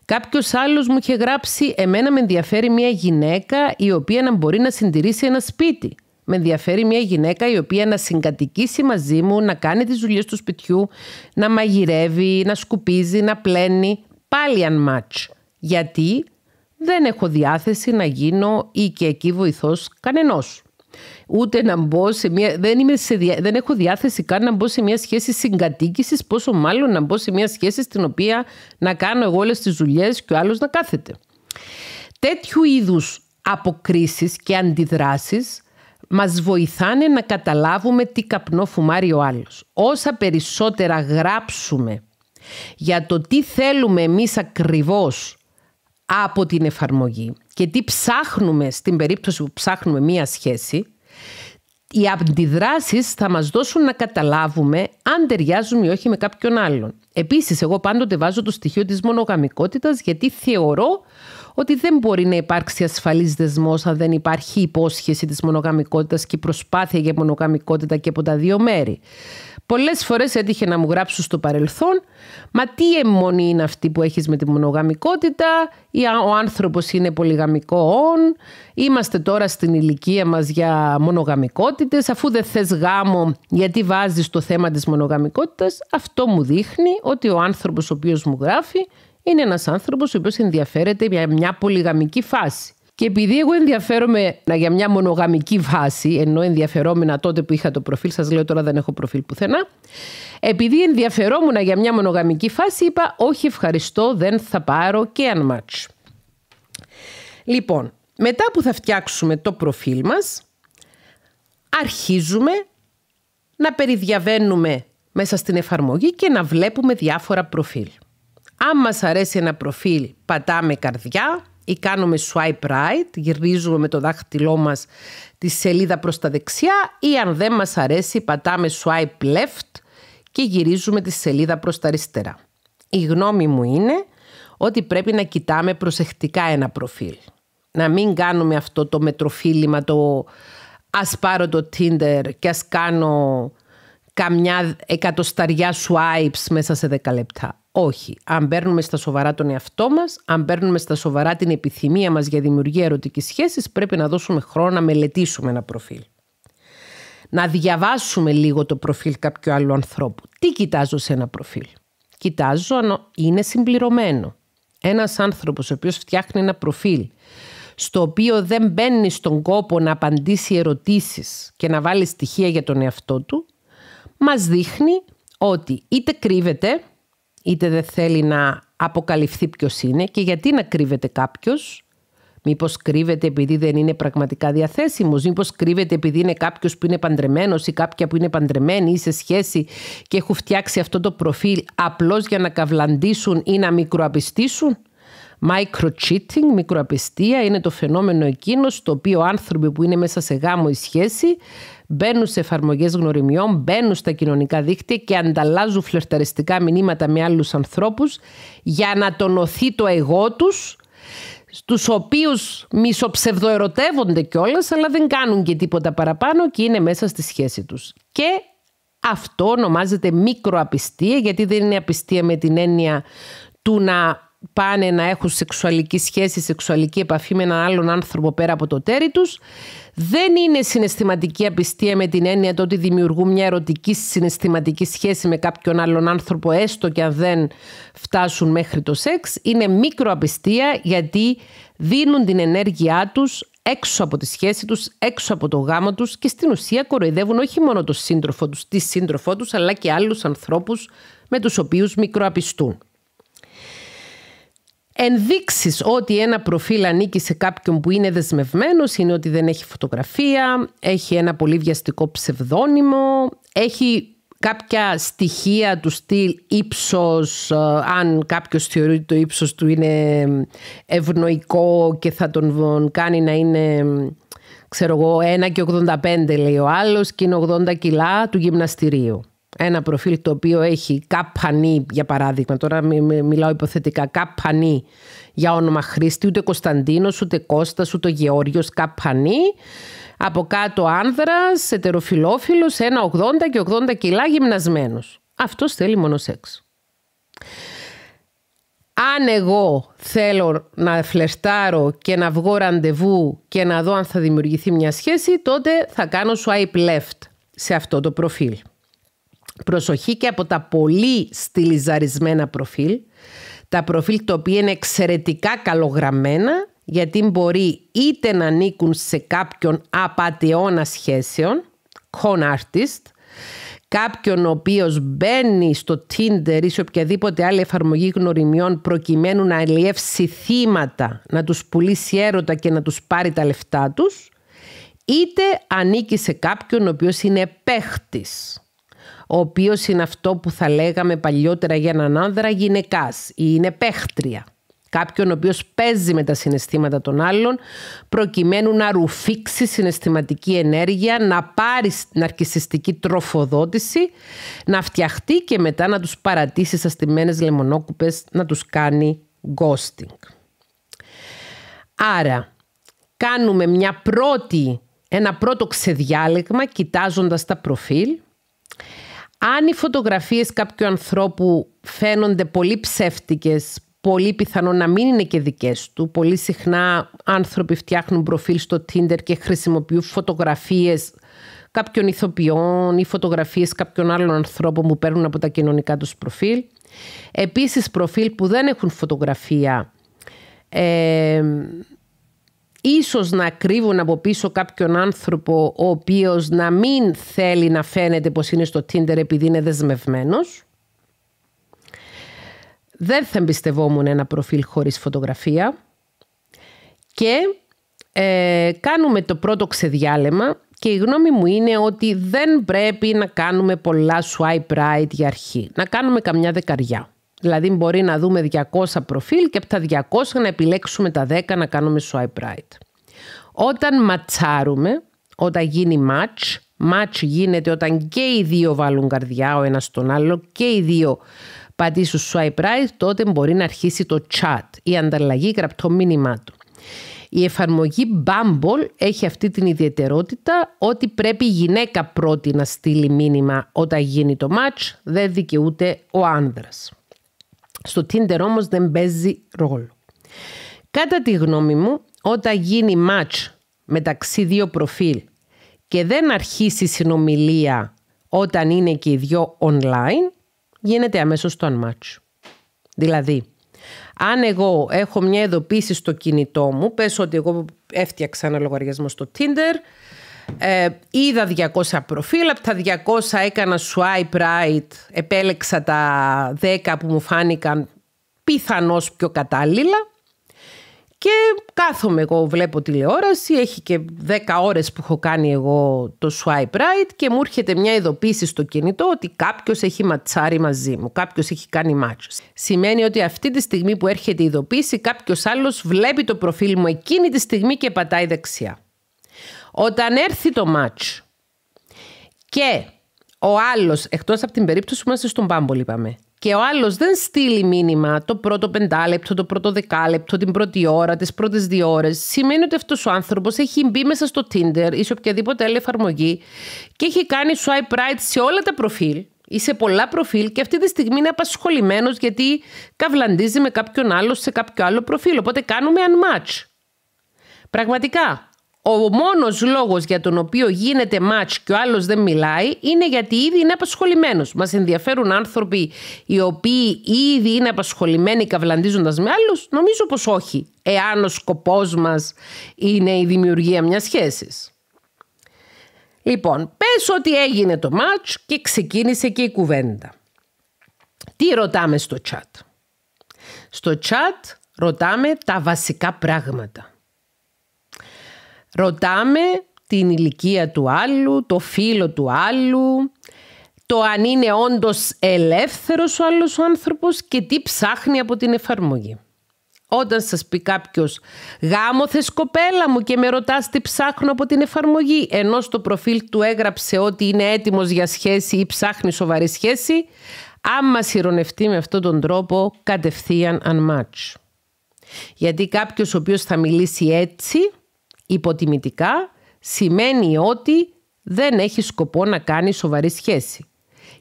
Κάποιο άλλος μου είχε γράψει: Εμένα με ενδιαφέρει μια γυναίκα η οποία να μπορεί να συντηρήσει ένα σπίτι. Με ενδιαφέρει μια γυναίκα η οποία να συγκατοικήσει μαζί μου, να κάνει τις δουλειές του σπιτιού, να μαγειρεύει, να σκουπίζει, να πλένει. Πάλι unmatch. Γιατί δεν έχω διάθεση να γίνω ή και εκεί βοηθός κανενός. Ούτε να μπω σε μια. Δεν, είμαι σε δεν έχω διάθεση καν να μπω σε μια σχέση συγκατοίκησης, πόσο μάλλον να μπω σε μια σχέση στην οποία να κάνω εγώ όλες τις δουλειές και ο άλλος να κάθεται. Τέτοιου είδους αποκρίσεις και αντιδράσεις μας βοηθάνε να καταλάβουμε τι καπνό φουμάρει ο άλλος. Όσα περισσότερα γράψουμε για το τι θέλουμε εμείς ακριβώς από την εφαρμογή και τι ψάχνουμε στην περίπτωση που ψάχνουμε μία σχέση, οι αντιδράσεις θα μας δώσουν να καταλάβουμε αν ταιριάζουν ή όχι με κάποιον άλλον. Επίσης, εγώ πάντοτε βάζω το στοιχείο της μονογαμικότητας γιατί θεωρώ ότι δεν μπορεί να υπάρξει ασφαλής δεσμός αν δεν υπάρχει υπόσχεση της μονογαμικότητας και προσπάθεια για μονογαμικότητα και από τα δύο μέρη. Πολλές φορές έτυχε να μου γράψουν στο παρελθόν «Μα τι αιμονή είναι αυτή που έχεις με τη μονογαμικότητα» ή «Ο άνθρωπος είναι πολυγαμικό» όν, «Είμαστε τώρα στην ηλικία μας για μονογαμικότητες» «Αφού δεν θες γάμο γιατί βάζεις το θέμα της μονογαμικότητας, αυτό μου δείχνει ότι ο άνθρωπος ο οποίος μου γράφει είναι ένας άνθρωπος ο οποίος ενδιαφέρεται για μια πολυγαμική φάση. Και επειδή εγώ ενδιαφέρομαι για μια μονογαμική βάση, ενώ ενδιαφερόμενα τότε που είχα το προφίλ, σας λέω τώρα δεν έχω προφίλ πουθενά. Επειδή ενδιαφερόμουν για μια μονογαμική φάση, είπα Όχι, ευχαριστώ, δεν θα πάρω και αν match. Λοιπόν, μετά που θα φτιάξουμε το προφίλ μας, αρχίζουμε να περιδιαβαίνουμε μέσα στην εφαρμογή και να βλέπουμε διάφορα προφίλ. Αν μας αρέσει ένα προφίλ, πατάμε καρδιά ή κάνουμε swipe right, γυρίζουμε με το δάχτυλό μας τη σελίδα προς τα δεξιά ή αν δεν μας αρέσει πατάμε swipe left και γυρίζουμε τη σελίδα προς τα αριστερά. Η γνώμη μου είναι ότι πρέπει να κοιτάμε προσεκτικά ένα προφίλ. Να μην κάνουμε αυτό το μετροφίλημα το ας πάρω το Tinder και ας κάνω καμιά εκατοσταριά swipes μέσα σε 10 λεπτά. Όχι. Αν παίρνουμε στα σοβαρά τον εαυτό μας, αν παίρνουμε στα σοβαρά την επιθυμία μας για δημιουργία ερωτικής σχέσης, πρέπει να δώσουμε χρόνο να μελετήσουμε ένα προφίλ. Να διαβάσουμε λίγο το προφίλ κάποιου άλλου ανθρώπου. Τι κοιτάζω σε ένα προφίλ. Κοιτάζω αν είναι συμπληρωμένο. Ένας άνθρωπος ο οποίος φτιάχνει ένα προφίλ στο οποίο δεν μπαίνει στον κόπο να απαντήσει ερωτήσεις και να βάλει στοιχεία για τον εαυτό του, μας δείχνει ότι είτε κρύβεται, είτε δεν θέλει να αποκαλυφθεί ποιος είναι και γιατί να κρύβεται κάποιος. Μήπως κρύβεται επειδή δεν είναι πραγματικά διαθέσιμος, μήπως κρύβεται επειδή είναι κάποιος που είναι παντρεμένος ή κάποια που είναι παντρεμένη ή σε σχέση και έχουν φτιάξει αυτό το προφίλ απλώς για να καυλαντήσουν ή να μικροαπιστήσουν. Microcheating, μικροαπιστία, είναι το φαινόμενο εκείνος στο οποίο άνθρωποι που είναι μέσα σε γάμο ή σχέση μπαίνουν σε εφαρμογές γνωριμιών, μπαίνουν στα κοινωνικά δίκτυα και ανταλλάζουν φλερταριστικά μηνύματα με άλλους ανθρώπους για να τονωθεί το εγώ τους, στους οποίους μισοψευδοερωτεύονται κιόλας, αλλά δεν κάνουν και τίποτα παραπάνω και είναι μέσα στη σχέση τους. Και αυτό ονομάζεται μικροαπιστία, γιατί δεν είναι απιστία με την έννοια του να πάνε να έχουν σεξουαλική σχέση, σεξουαλική επαφή με έναν άλλον άνθρωπο πέρα από το τέρι τους. Δεν είναι συναισθηματική απιστία με την έννοια το ότι δημιουργούν μια ερωτική συναισθηματική σχέση με κάποιον άλλον άνθρωπο έστω και αν δεν φτάσουν μέχρι το σεξ. Είναι μικροαπιστία γιατί δίνουν την ενέργειά τους έξω από τη σχέση τους, έξω από το γάμο τους και στην ουσία κοροϊδεύουν όχι μόνο τον σύντροφο τους, τη σύντροφό τους αλλά και άλλους ανθρώπους με τους οποίους μικροαπιστούν. Ενδείξεις ότι ένα προφίλ ανήκει σε κάποιον που είναι δεσμευμένος είναι ότι δεν έχει φωτογραφία, έχει ένα πολύ βιαστικό ψευδόνυμο, έχει κάποια στοιχεία του στυλ ύψος, ε, αν κάποιος θεωρεί ότι το ύψος του είναι ευνοϊκό και θα τον κάνει να είναι ξέρω εγώ 1,85 λέει ο άλλος και είναι 80 κιλά του γυμναστηρίου ένα προφίλ το οποίο έχει καπανί, για παράδειγμα, τώρα μιλάω υποθετικά, καπανί για όνομα Χρήστη, ούτε Κωνσταντίνος, ούτε Κώστας, ούτε Γεώργιος, καπανί. Από κάτω άνδρας, ετεροφιλόφιλος, 80 και 80 κιλά γυμνασμένος. Αυτός θέλει μόνο σεξ. Αν εγώ θέλω να φλερτάρω και να βγω ραντεβού και να δω αν θα δημιουργηθεί μια σχέση, τότε θα κάνω swipe left σε αυτό το προφίλ. Προσοχή και από τα πολύ στυλιζαρισμένα προφίλ, τα προφίλ τα οποία είναι εξαιρετικά καλογραμμένα γιατί μπορεί είτε να ανήκουν σε κάποιον απαταιώνα σχέσεων, con artist, κάποιον ο οποίος μπαίνει στο Tinder ή σε οποιαδήποτε άλλη εφαρμογή γνωριμιών προκειμένου να αλλιεύσει θύματα, να τους πουλήσει έρωτα και να τους πάρει τα λεφτά τους, είτε ανήκει σε κάποιον ο οποίος είναι παίχτης ο οποίος είναι αυτό που θα λέγαμε παλιότερα για έναν άνδρα γυναικάς ή είναι παίχτρια. Κάποιον ο οποίος παίζει με τα συναισθήματα των άλλων προκειμένου να ρουφήξει συναισθηματική ενέργεια, να πάρει ναρκισιστική τροφοδότηση, να φτιαχτεί και μετά να τους παρατήσει στα λεμονόκουπες, να τους κάνει ghosting. Άρα κάνουμε μια ένα πρώτο ξεδιάλεγμα κοιτάζοντας τα προφίλ αν οι φωτογραφίες κάποιου ανθρώπου φαίνονται πολύ ψεύτικες, πολύ πιθανό να μην είναι και δικές του. Πολύ συχνά άνθρωποι φτιάχνουν προφίλ στο Tinder και χρησιμοποιούν φωτογραφίες κάποιων ηθοποιών ή φωτογραφίες κάποιων άλλων ανθρώπων που παίρνουν από τα κοινωνικά τους προφίλ. Επίσης προφίλ που δεν έχουν φωτογραφία ε, ίσως να κρύβουν από πίσω κάποιον άνθρωπο ο οποίος να μην θέλει να φαίνεται πως είναι στο Tinder επειδή είναι δεσμευμένος. Δεν θα εμπιστευόμουν ένα προφίλ χωρίς φωτογραφία. Και ε, κάνουμε το πρώτο ξεδιάλεμα και η γνώμη μου είναι ότι δεν πρέπει να κάνουμε πολλά swipe right για αρχή. Να κάνουμε καμιά δεκαριά. Δηλαδή μπορεί να δούμε 200 προφίλ και από τα 200 να επιλέξουμε τα 10 να κάνουμε swipe right. Όταν ματσάρουμε, όταν γίνει match, match γίνεται όταν και οι δύο βάλουν καρδιά ο ένας στον άλλο και οι δύο πατήσουν swipe right, τότε μπορεί να αρχίσει το chat, η ανταλλαγή γραπτό μήνυμά του. Η εφαρμογή Bumble έχει αυτή την ιδιαιτερότητα ότι πρέπει η γυναίκα πρώτη να στείλει μήνυμα όταν γίνει το match, δεν δικαιούται ο άνδρας. Στο Tinder όμως δεν παίζει ρόλο. Κατά τη γνώμη μου, όταν γίνει match μεταξύ δύο προφίλ και δεν αρχίσει συνομιλία όταν είναι και οι δυο online, γίνεται αμέσως το unmatch. Δηλαδή, αν εγώ έχω μια ειδοποίηση στο κινητό μου, πες ότι εγώ έφτιαξα ένα λογαριασμό στο Tinder, ε, είδα 200 προφίλ, από τα 200 έκανα swipe right, επέλεξα τα 10 που μου φάνηκαν πιθανώς πιο κατάλληλα και κάθομαι εγώ, βλέπω τηλεόραση, έχει και 10 ώρες που έχω κάνει εγώ το swipe right και μου έρχεται μια ειδοποίηση στο κινητό ότι κάποιος έχει ματσάρει μαζί μου, κάποιος έχει κάνει μάτσο. Σημαίνει ότι αυτή τη στιγμή που έρχεται η ειδοποίηση κάποιος άλλος βλέπει το προφίλ μου εκείνη τη στιγμή και πατάει δεξιά. Όταν έρθει το μάτς και ο άλλος, εκτός από την περίπτωση που είμαστε στον Πάμπολ είπαμε, και ο άλλος δεν στείλει μήνυμα το πρώτο πεντάλεπτο, το πρώτο δεκάλεπτο, την πρώτη ώρα, τις πρώτες δύο ώρες, σημαίνει ότι αυτός ο άνθρωπος έχει μπει μέσα στο Tinder ή σε οποιαδήποτε άλλη εφαρμογή και έχει κάνει swipe right σε όλα τα προφίλ ή σε πολλά προφίλ και αυτή τη στιγμή είναι απασχολημένος γιατί καυλαντίζει με κάποιον άλλο σε κάποιο άλλο προφίλ. Οπότε κάνουμε unmatch. Πραγματικά. Ο μόνος λόγος για τον οποίο γίνεται μάτς και ο άλλος δεν μιλάει είναι γιατί ήδη είναι απασχολημένος. Μας ενδιαφέρουν άνθρωποι οι οποίοι ήδη είναι απασχολημένοι καυλαντίζοντας με άλλους. Νομίζω πως όχι, εάν ο σκοπός μας είναι η δημιουργία μιας σχέσης. Λοιπόν, πες ότι έγινε το μάτς και ξεκίνησε και η κουβέντα. Τι ρωτάμε στο chat. Στο chat ρωτάμε τα βασικά πράγματα. Ρωτάμε την ηλικία του άλλου, το φίλο του άλλου, το αν είναι όντως ελεύθερος ο άλλος ο άνθρωπος και τι ψάχνει από την εφαρμογή. Όταν σας πει κάποιος «Γάμο κοπέλα μου» και με ρωτάς τι ψάχνω από την εφαρμογή, ενώ στο προφίλ του έγραψε ότι είναι έτοιμος για σχέση ή ψάχνει σοβαρή σχέση, άμα συρρονευτεί με αυτόν τον τρόπο κατευθείαν unmatch. Γιατί κάποιος ο οποίος θα μιλήσει έτσι Υποτιμητικά σημαίνει ότι δεν έχει σκοπό να κάνει σοβαρή σχέση.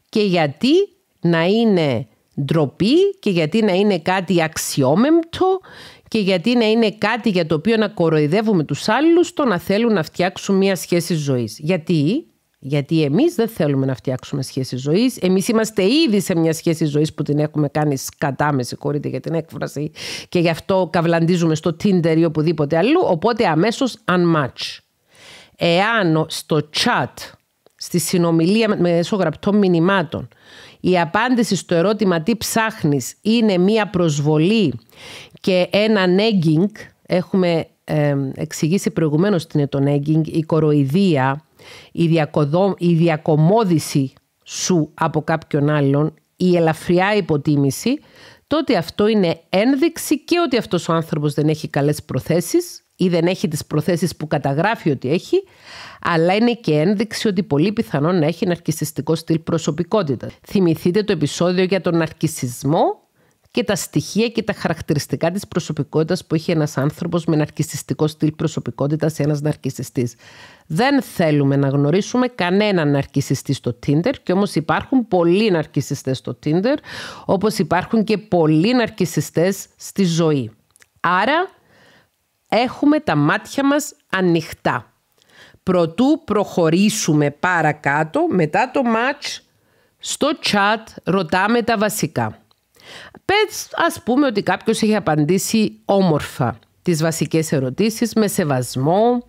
Και γιατί να είναι ντροπή και γιατί να είναι κάτι αξιόμεμπτο και γιατί να είναι κάτι για το οποίο να κοροϊδεύουμε τους άλλους το να θέλουν να φτιάξουν μια σχέση ζωής. Γιατί γιατί εμείς δεν θέλουμε να φτιάξουμε σχέση ζωής. Εμείς είμαστε ήδη σε μια σχέση ζωής που την έχουμε κάνει σκατά, με συγχωρείτε για την έκφραση. Και γι' αυτό καβλαντίζουμε στο Tinder ή οπουδήποτε αλλού. Οπότε αμέσως unmatch. Εάν στο chat, στη συνομιλία μέσω γραπτών μηνυμάτων, η απάντηση στο ερώτημα τι ψάχνεις είναι μια προσβολή και ένα nagging, έχουμε εξηγήσει προηγουμένως τι είναι το nagging, η κοροϊδία, η, διακοδό, η διακομόδηση σου από κάποιον άλλον, η ελαφριά υποτίμηση, τότε αυτό είναι ένδειξη και ότι αυτός ο άνθρωπος δεν έχει καλές προθέσεις ή δεν έχει τις προθέσεις που καταγράφει ότι έχει, αλλά είναι και ένδειξη ότι πολύ πιθανόν να έχει ναρκισιστικό στυλ προσωπικότητας. Θυμηθείτε το επεισόδιο για τον ναρκισισμό και τα στοιχεία και τα χαρακτηριστικά της προσωπικότητας που έχει ένας άνθρωπος με ναρκιστικό στυλ προσωπικότητας ή ένας ναρκιστής. Δεν θέλουμε να γνωρίσουμε κανέναν ναρκιστή στο Tinder και όμως υπάρχουν πολλοί ναρκιστές στο Tinder όπως υπάρχουν και πολλοί ναρκιστές στη ζωή. Άρα έχουμε τα μάτια μας ανοιχτά. Προτού προχωρήσουμε παρακάτω μετά το match στο chat ρωτάμε τα βασικά. Πες ας πούμε ότι κάποιος έχει απαντήσει όμορφα τις βασικές ερωτήσεις με σεβασμό,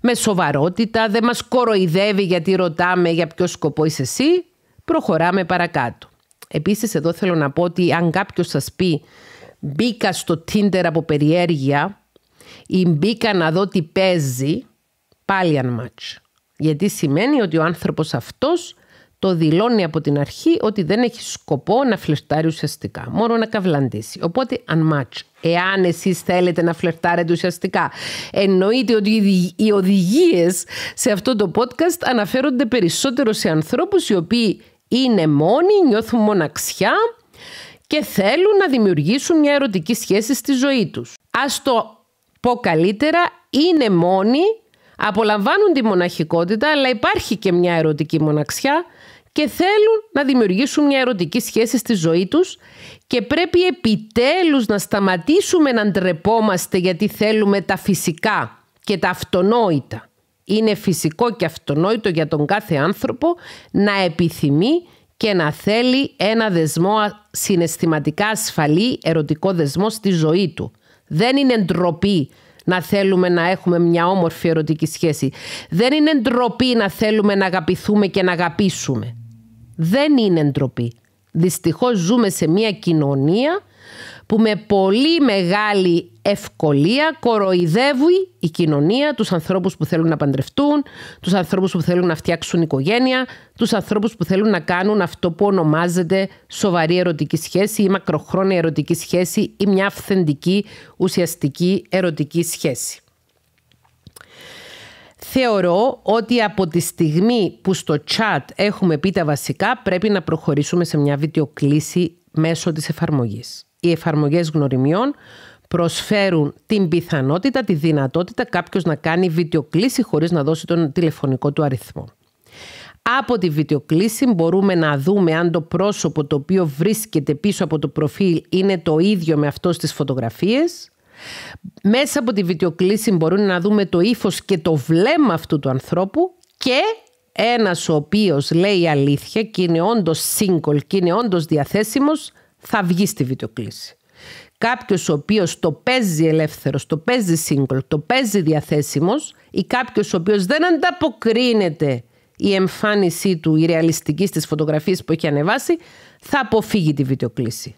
με σοβαρότητα, δεν μας κοροϊδεύει γιατί ρωτάμε για ποιο σκοπό είσαι εσύ, προχωράμε παρακάτω. Επίσης εδώ θέλω να πω ότι αν κάποιος σας πει μπήκα στο Tinder από περιέργεια ή μπήκα να δω τι παίζει, πάλι αν match. Γιατί σημαίνει ότι ο άνθρωπος αυτός το δηλώνει από την αρχή ότι δεν έχει σκοπό να φλερτάρει ουσιαστικά, μόνο να καβλαντήσει. Οπότε, αν εάν εσείς θέλετε να φλερτάρετε ουσιαστικά, εννοείται ότι οι οδηγίες σε αυτό το podcast αναφέρονται περισσότερο σε ανθρώπους οι οποίοι είναι μόνοι, νιώθουν μοναξιά και θέλουν να δημιουργήσουν μια ερωτική σχέση στη ζωή τους. Ας το πω καλύτερα, είναι μόνοι, απολαμβάνουν τη μοναχικότητα, αλλά υπάρχει και μια ερωτική μοναξιά και θέλουν να δημιουργήσουν μια ερωτική σχέση στη ζωή τους και πρέπει επιτέλους να σταματήσουμε να ντρεπόμαστε γιατί θέλουμε τα φυσικά και τα αυτονόητα. Είναι φυσικό και αυτονόητο για τον κάθε άνθρωπο να επιθυμεί και να θέλει ένα δεσμό συναισθηματικά ασφαλή, ερωτικό δεσμό στη ζωή του. Δεν είναι ντροπή να θέλουμε να έχουμε μια όμορφη ερωτική σχέση. Δεν είναι ντροπή να θέλουμε να αγαπηθούμε και να αγαπήσουμε δεν είναι ντροπή. Δυστυχώς ζούμε σε μια κοινωνία που με πολύ μεγάλη ευκολία κοροϊδεύει η κοινωνία τους ανθρώπους που θέλουν να παντρευτούν, τους ανθρώπους που θέλουν να φτιάξουν οικογένεια, τους ανθρώπους που θέλουν να κάνουν αυτό που ονομάζεται σοβαρή ερωτική σχέση ή μακροχρόνια ερωτική σχέση ή μια αυθεντική ουσιαστική ερωτική σχέση. Θεωρώ ότι από τη στιγμή που στο chat έχουμε πει τα βασικά πρέπει να προχωρήσουμε σε μια βιντεοκλήση μέσω της εφαρμογής. Οι εφαρμογές γνωριμιών προσφέρουν την πιθανότητα, τη δυνατότητα κάποιος να κάνει βιντεοκλήση χωρίς να δώσει τον τηλεφωνικό του αριθμό. Από τη βιντεοκλήση μπορούμε να δούμε αν το πρόσωπο το οποίο βρίσκεται πίσω από το προφίλ είναι το ίδιο με αυτό στις φωτογραφίες, μέσα από τη βιντεοκλήση μπορούμε να δούμε το ύφος και το βλέμμα αυτού του ανθρώπου και ένας ο οποίος λέει αλήθεια και είναι όντως single και είναι όντως διαθέσιμος θα βγει στη βιντεοκλήση. Κάποιος ο οποίος το παίζει ελεύθερος, το παίζει single, το παίζει διαθέσιμος ή κάποιος ο οποίος δεν ανταποκρίνεται η εμφάνισή του, η ρεαλιστική στις φωτογραφίες που έχει ανεβάσει, θα αποφύγει τη βιντεοκλήση.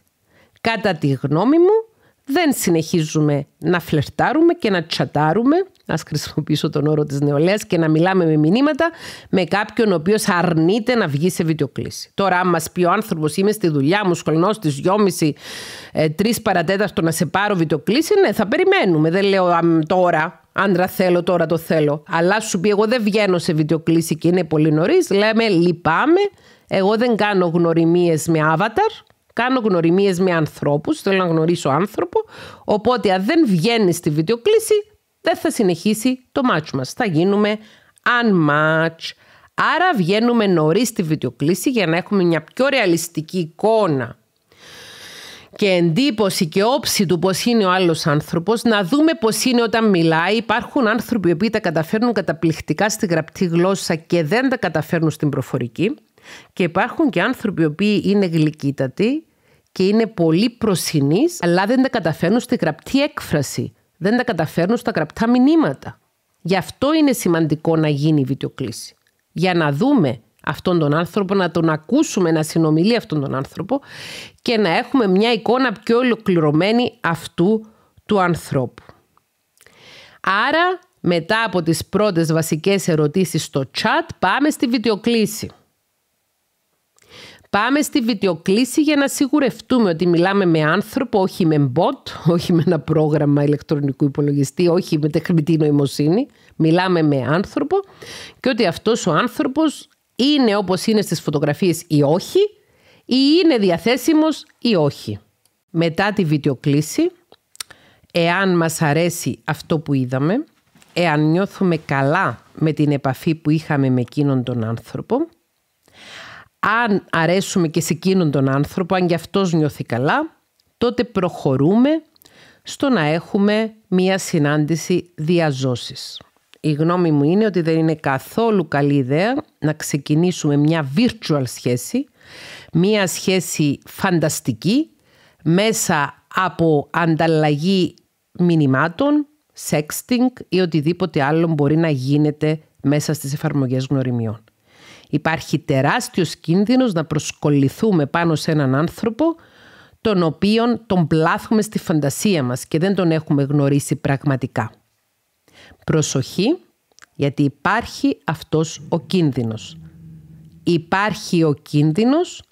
Κατά τη γνώμη μου, δεν συνεχίζουμε να φλερτάρουμε και να τσατάρουμε, ας χρησιμοποιήσω τον όρο της νεολαίας, και να μιλάμε με μηνύματα με κάποιον ο οποίος αρνείται να βγει σε βιντεοκλήση. Τώρα, αν μας πει ο άνθρωπος, είμαι στη δουλειά μου, σχολνώ στις 2.30, 3 να σε πάρω βιντεοκλήση, ναι, θα περιμένουμε. Δεν λέω τώρα, Άντρα θέλω, τώρα το θέλω. Αλλά σου πει, εγώ δεν βγαίνω σε βιντεοκλήση και είναι πολύ νωρίς. Λέμε, λυπάμαι. Εγώ δεν κάνω γνωριμίες με avatar κάνω γνωριμίες με ανθρώπους, θέλω να γνωρίσω άνθρωπο, οπότε αν δεν βγαίνει στη βιντεοκλήση δεν θα συνεχίσει το μάτσο μας. Θα γίνουμε unmatch. Άρα βγαίνουμε νωρίς στη βιντεοκλήση για να έχουμε μια πιο ρεαλιστική εικόνα και εντύπωση και όψη του πώς είναι ο άλλος άνθρωπος, να δούμε πώς είναι όταν μιλάει. Υπάρχουν άνθρωποι που τα καταφέρνουν καταπληκτικά στη γραπτή γλώσσα και δεν τα καταφέρνουν στην προφορική. Και υπάρχουν και άνθρωποι οι οποίοι είναι γλυκύτατοι και είναι πολύ προσινής, αλλά δεν τα καταφέρνουν στη γραπτή έκφραση. Δεν τα καταφέρνουν στα γραπτά μηνύματα. Γι' αυτό είναι σημαντικό να γίνει η βιντεοκλήση. Για να δούμε αυτόν τον άνθρωπο, να τον ακούσουμε να συνομιλεί αυτόν τον άνθρωπο και να έχουμε μια εικόνα πιο ολοκληρωμένη αυτού του ανθρώπου. Άρα μετά από τις πρώτες βασικές ερωτήσεις στο chat πάμε στη βιντεοκλήση. Πάμε στη βιντεοκλήση για να σιγουρευτούμε ότι μιλάμε με άνθρωπο, όχι με bot, όχι με ένα πρόγραμμα ηλεκτρονικού υπολογιστή, όχι με τεχνητή νοημοσύνη. Μιλάμε με άνθρωπο και ότι αυτός ο άνθρωπος είναι όπως είναι στις φωτογραφίες ή όχι, ή είναι διαθέσιμος ή όχι. Μετά τη βιντεοκλήση, εάν μας αρέσει αυτό που είδαμε, εάν νιώθουμε καλά με την επαφή που είχαμε με εκείνον τον άνθρωπο, αν αρέσουμε και σε εκείνον τον άνθρωπο, αν και αυτός νιώθει καλά, τότε προχωρούμε στο να έχουμε μία συνάντηση διαζώσης. Η γνώμη μου είναι ότι δεν είναι καθόλου καλή ιδέα να ξεκινήσουμε μια virtual σχέση, μια σχέση φανταστική μέσα από ανταλλαγή μηνυμάτων, sexting ή οτιδήποτε άλλο μπορεί να γίνεται μέσα στις εφαρμογές γνωριμιών. Υπάρχει τεράστιος κίνδυνος να προσκοληθούμε πάνω σε έναν άνθρωπο τον οποίον τον πλάθουμε στη φαντασία μας και δεν τον έχουμε γνωρίσει πραγματικά. Προσοχή, γιατί υπάρχει αυτός ο κίνδυνος. Υπάρχει ο κίνδυνος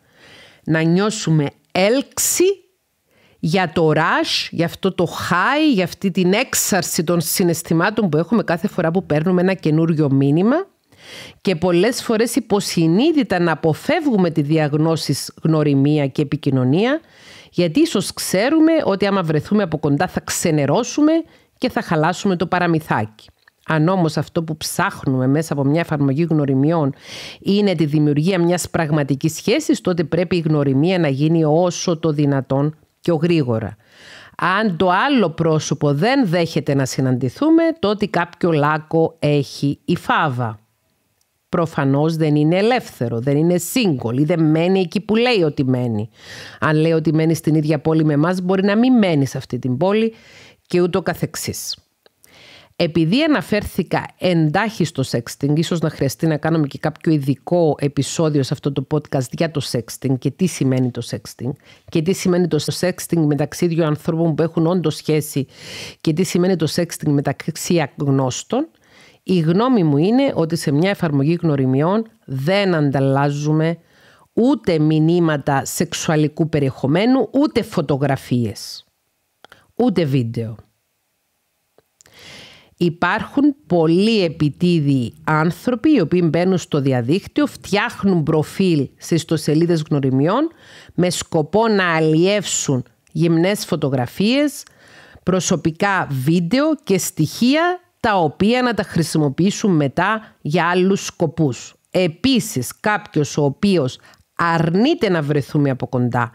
να νιώσουμε έλξη για το rush, για αυτό το high, για αυτή την έξαρση των συναισθημάτων που έχουμε κάθε φορά που παίρνουμε ένα καινούριο μήνυμα και πολλές φορές υποσυνείδητα να αποφεύγουμε τη διαγνώσης γνωριμία και επικοινωνία γιατί ίσως ξέρουμε ότι άμα βρεθούμε από κοντά θα ξενερώσουμε και θα χαλάσουμε το παραμυθάκι. Αν όμως αυτό που ψάχνουμε μέσα από μια εφαρμογή γνωριμιών είναι τη δημιουργία μιας πραγματικής σχέσης, τότε πρέπει η γνωριμία να γίνει όσο το δυνατόν πιο γρήγορα. Αν το άλλο πρόσωπο δεν δέχεται να συναντηθούμε, τότε κάποιο λάκκο έχει η φάβα. Προφανώς δεν είναι ελεύθερο, δεν είναι σύγκολη, δεν μένει εκεί που λέει ότι μένει. Αν λέει ότι μένει στην ίδια πόλη με εμάς, μπορεί να μην μένει σε αυτή την πόλη και ούτω καθεξής. Επειδή αναφέρθηκα εντάχει στο sexting, ίσως να χρειαστεί να κάνουμε και κάποιο ειδικό επεισόδιο σε αυτό το podcast για το sexting και τι σημαίνει το sexting και τι σημαίνει το sexting μεταξύ δύο ανθρώπων που έχουν όντως σχέση και τι σημαίνει το sexting μεταξύ αγνώστων, η γνώμη μου είναι ότι σε μια εφαρμογή γνωριμιών δεν ανταλλάζουμε ούτε μηνύματα σεξουαλικού περιεχομένου, ούτε φωτογραφίες, ούτε βίντεο. Υπάρχουν πολλοί επιτίδιοι άνθρωποι οι οποίοι μπαίνουν στο διαδίκτυο, φτιάχνουν προφίλ σε ιστοσελίδες γνωριμιών με σκοπό να αλλιεύσουν γυμνές φωτογραφίες, προσωπικά βίντεο και στοιχεία τα οποία να τα χρησιμοποιήσουν μετά για άλλους σκοπούς. Επίσης, κάποιος ο οποίος αρνείται να βρεθούμε από κοντά,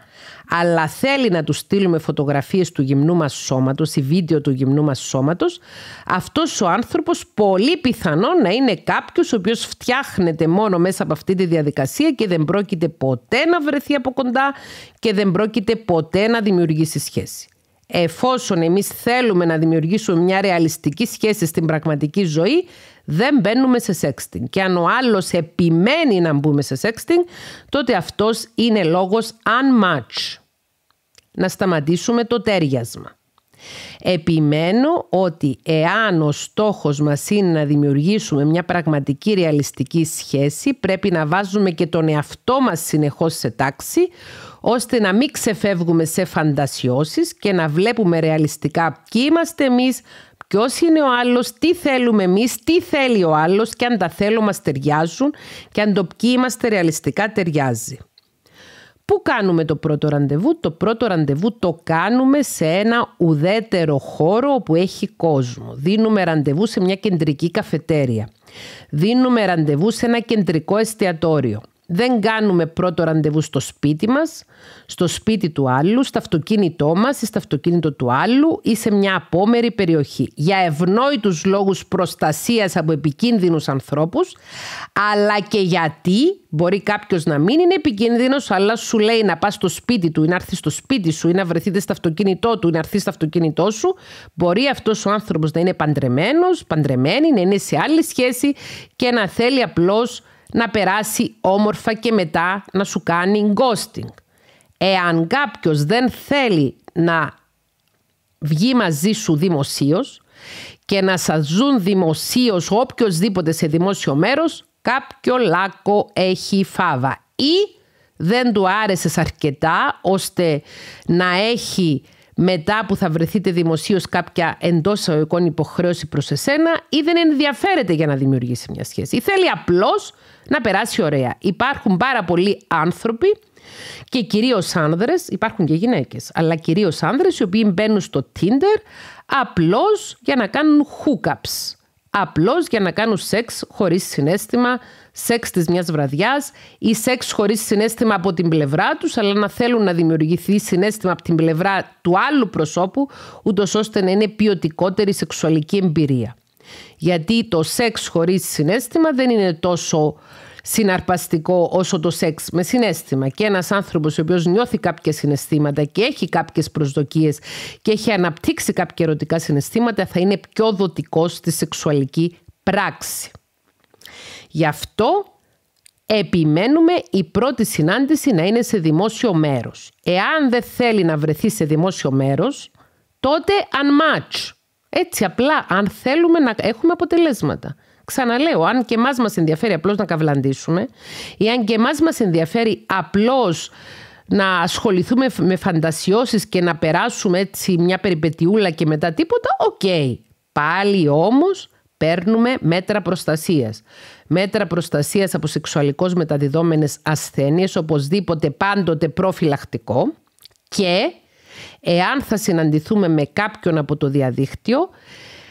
αλλά θέλει να τους στείλουμε φωτογραφίες του γυμνού μας σώματος ή βίντεο του γυμνού μας σώματος, αυτός ο άνθρωπος πολύ πιθανό να είναι κάποιος ο οποίος φτιάχνεται μόνο μέσα από αυτή τη διαδικασία και δεν πρόκειται ποτέ να βρεθεί από κοντά και δεν πρόκειται ποτέ να δημιουργήσει σχέση εφόσον εμείς θέλουμε να δημιουργήσουμε μια ρεαλιστική σχέση στην πραγματική ζωή, δεν μπαίνουμε σε sexting. Και αν ο άλλος επιμένει να μπούμε σε sexting, τότε αυτός είναι λόγος unmatch. Να σταματήσουμε το τέριασμα. Επιμένω ότι εάν ο στόχος μας είναι να δημιουργήσουμε μια πραγματική ρεαλιστική σχέση πρέπει να βάζουμε και τον εαυτό μας συνεχώς σε τάξη ώστε να μην ξεφεύγουμε σε φαντασιώσεις και να βλέπουμε ρεαλιστικά ποιοι είμαστε εμείς, ποιος είναι ο άλλος, τι θέλουμε εμείς, τι θέλει ο άλλος και αν τα θέλω μας ταιριάζουν και αν το ποιοι είμαστε ρεαλιστικά ταιριάζει. Πού κάνουμε το πρώτο ραντεβού. Το πρώτο ραντεβού το κάνουμε σε ένα ουδέτερο χώρο όπου έχει κόσμο. Δίνουμε ραντεβού σε μια κεντρική καφετέρια. Δίνουμε ραντεβού σε ένα κεντρικό εστιατόριο. Δεν κάνουμε πρώτο ραντεβού στο σπίτι μας, στο σπίτι του άλλου, στο αυτοκίνητό μας ή στο αυτοκίνητο του άλλου ή σε μια απόμερη περιοχή. Για ευνόητους λόγους προστασίας από επικίνδυνους ανθρώπους, αλλά και γιατί μπορεί κάποιος να μην είναι επικίνδυνος, αλλά σου λέει να πας στο σπίτι του ή να έρθεις στο σπίτι σου ή να βρεθείτε στο αυτοκίνητό του ή να έρθεις στο αυτοκίνητό σου. Μπορεί αυτός ο άνθρωπος να είναι παντρεμένος, παντρεμένη, να είναι σε άλλη σχέση και να θέλει απλώς να περάσει όμορφα και μετά να σου κάνει γκόστινγκ. Εάν κάποιος δεν θέλει να βγει μαζί σου δημοσίως και να σας ζουν δημοσίως οποιοδήποτε σε δημόσιο μέρος, κάποιο λάκκο έχει φάβα ή δεν του άρεσε αρκετά ώστε να έχει μετά που θα βρεθείτε δημοσίως κάποια εντός εισαγωγικών υποχρέωση προς εσένα ή δεν ενδιαφέρεται για να δημιουργήσει μια σχέση. Θέλει απλώς να περάσει ωραία. Υπάρχουν πάρα πολλοί άνθρωποι και κυρίως άνδρες, υπάρχουν και γυναίκες, αλλά κυρίως άνδρες οι οποίοι μπαίνουν στο Tinder απλώς για να κάνουν hookups. Απλώς για να κάνουν σεξ χωρίς συνέστημα, σεξ της μιας βραδιάς ή σεξ χωρίς συνέστημα από την πλευρά τους, αλλά να θέλουν να δημιουργηθεί συνέστημα από την πλευρά του άλλου προσώπου, ούτως ώστε να είναι ποιοτικότερη σεξουαλική εμπειρία. Γιατί το σεξ χωρίς συνέστημα δεν είναι τόσο συναρπαστικό όσο το σεξ με συνέστημα. Και ένας άνθρωπος ο οποίος νιώθει κάποια συναισθήματα και έχει κάποιες προσδοκίες και έχει αναπτύξει κάποια ερωτικά συναισθήματα θα είναι πιο δοτικός στη σεξουαλική πράξη. Γι' αυτό επιμένουμε η πρώτη συνάντηση να είναι σε δημόσιο μέρος. Εάν δεν θέλει να βρεθεί σε δημόσιο μέρος, τότε unmatch. Έτσι απλά, αν θέλουμε να έχουμε αποτελέσματα. Ξαναλέω, αν και εμάς μας ενδιαφέρει απλώς να καυλαντήσουμε, ή αν και εμάς μας ενδιαφέρει απλώς να ασχοληθούμε με φαντασιώσεις και να περάσουμε έτσι μια περιπετιούλα και μετά τίποτα, οκ. Πάλι όμως παίρνουμε μέτρα προστασίας. Μέτρα προστασίας από σεξουαλικώς μεταδιδόμενες ασθένειες, οπωσδήποτε πάντοτε προφυλακτικό και Εάν θα συναντηθούμε με κάποιον από το διαδίκτυο,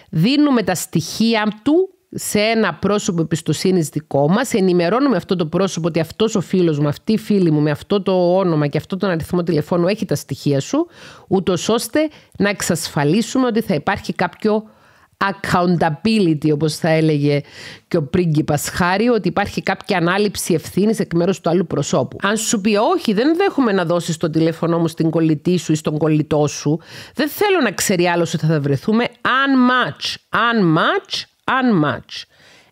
δίνουμε τα στοιχεία του σε ένα πρόσωπο εμπιστοσύνης δικό μας, ενημερώνουμε αυτό το πρόσωπο ότι αυτός ο φίλος μου, αυτή η φίλη μου, με αυτό το όνομα και αυτό τον αριθμό τηλεφώνου έχει τα στοιχεία σου, ούτως ώστε να εξασφαλίσουμε ότι θα υπάρχει κάποιο accountability όπως θα έλεγε και ο πρίγκιπας Χάρη ότι υπάρχει κάποια ανάληψη ευθύνης εκ μέρους του άλλου προσώπου. Αν σου πει όχι δεν δέχομαι να δώσεις το τηλέφωνο μου στην κολλητή σου ή στον κολλητό σου δεν θέλω να ξέρει άλλος ότι θα, βρεθούμε unmatch, unmatch, unmatch.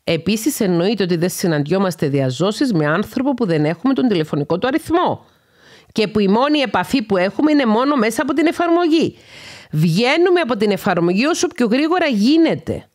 Επίσης εννοείται ότι δεν συναντιόμαστε διαζώσεις με άνθρωπο που δεν έχουμε τον τηλεφωνικό του αριθμό και που η μόνη επαφή που έχουμε είναι μόνο μέσα από την εφαρμογή. Βγαίνουμε από την εφαρμογή όσο πιο γρήγορα γίνεται.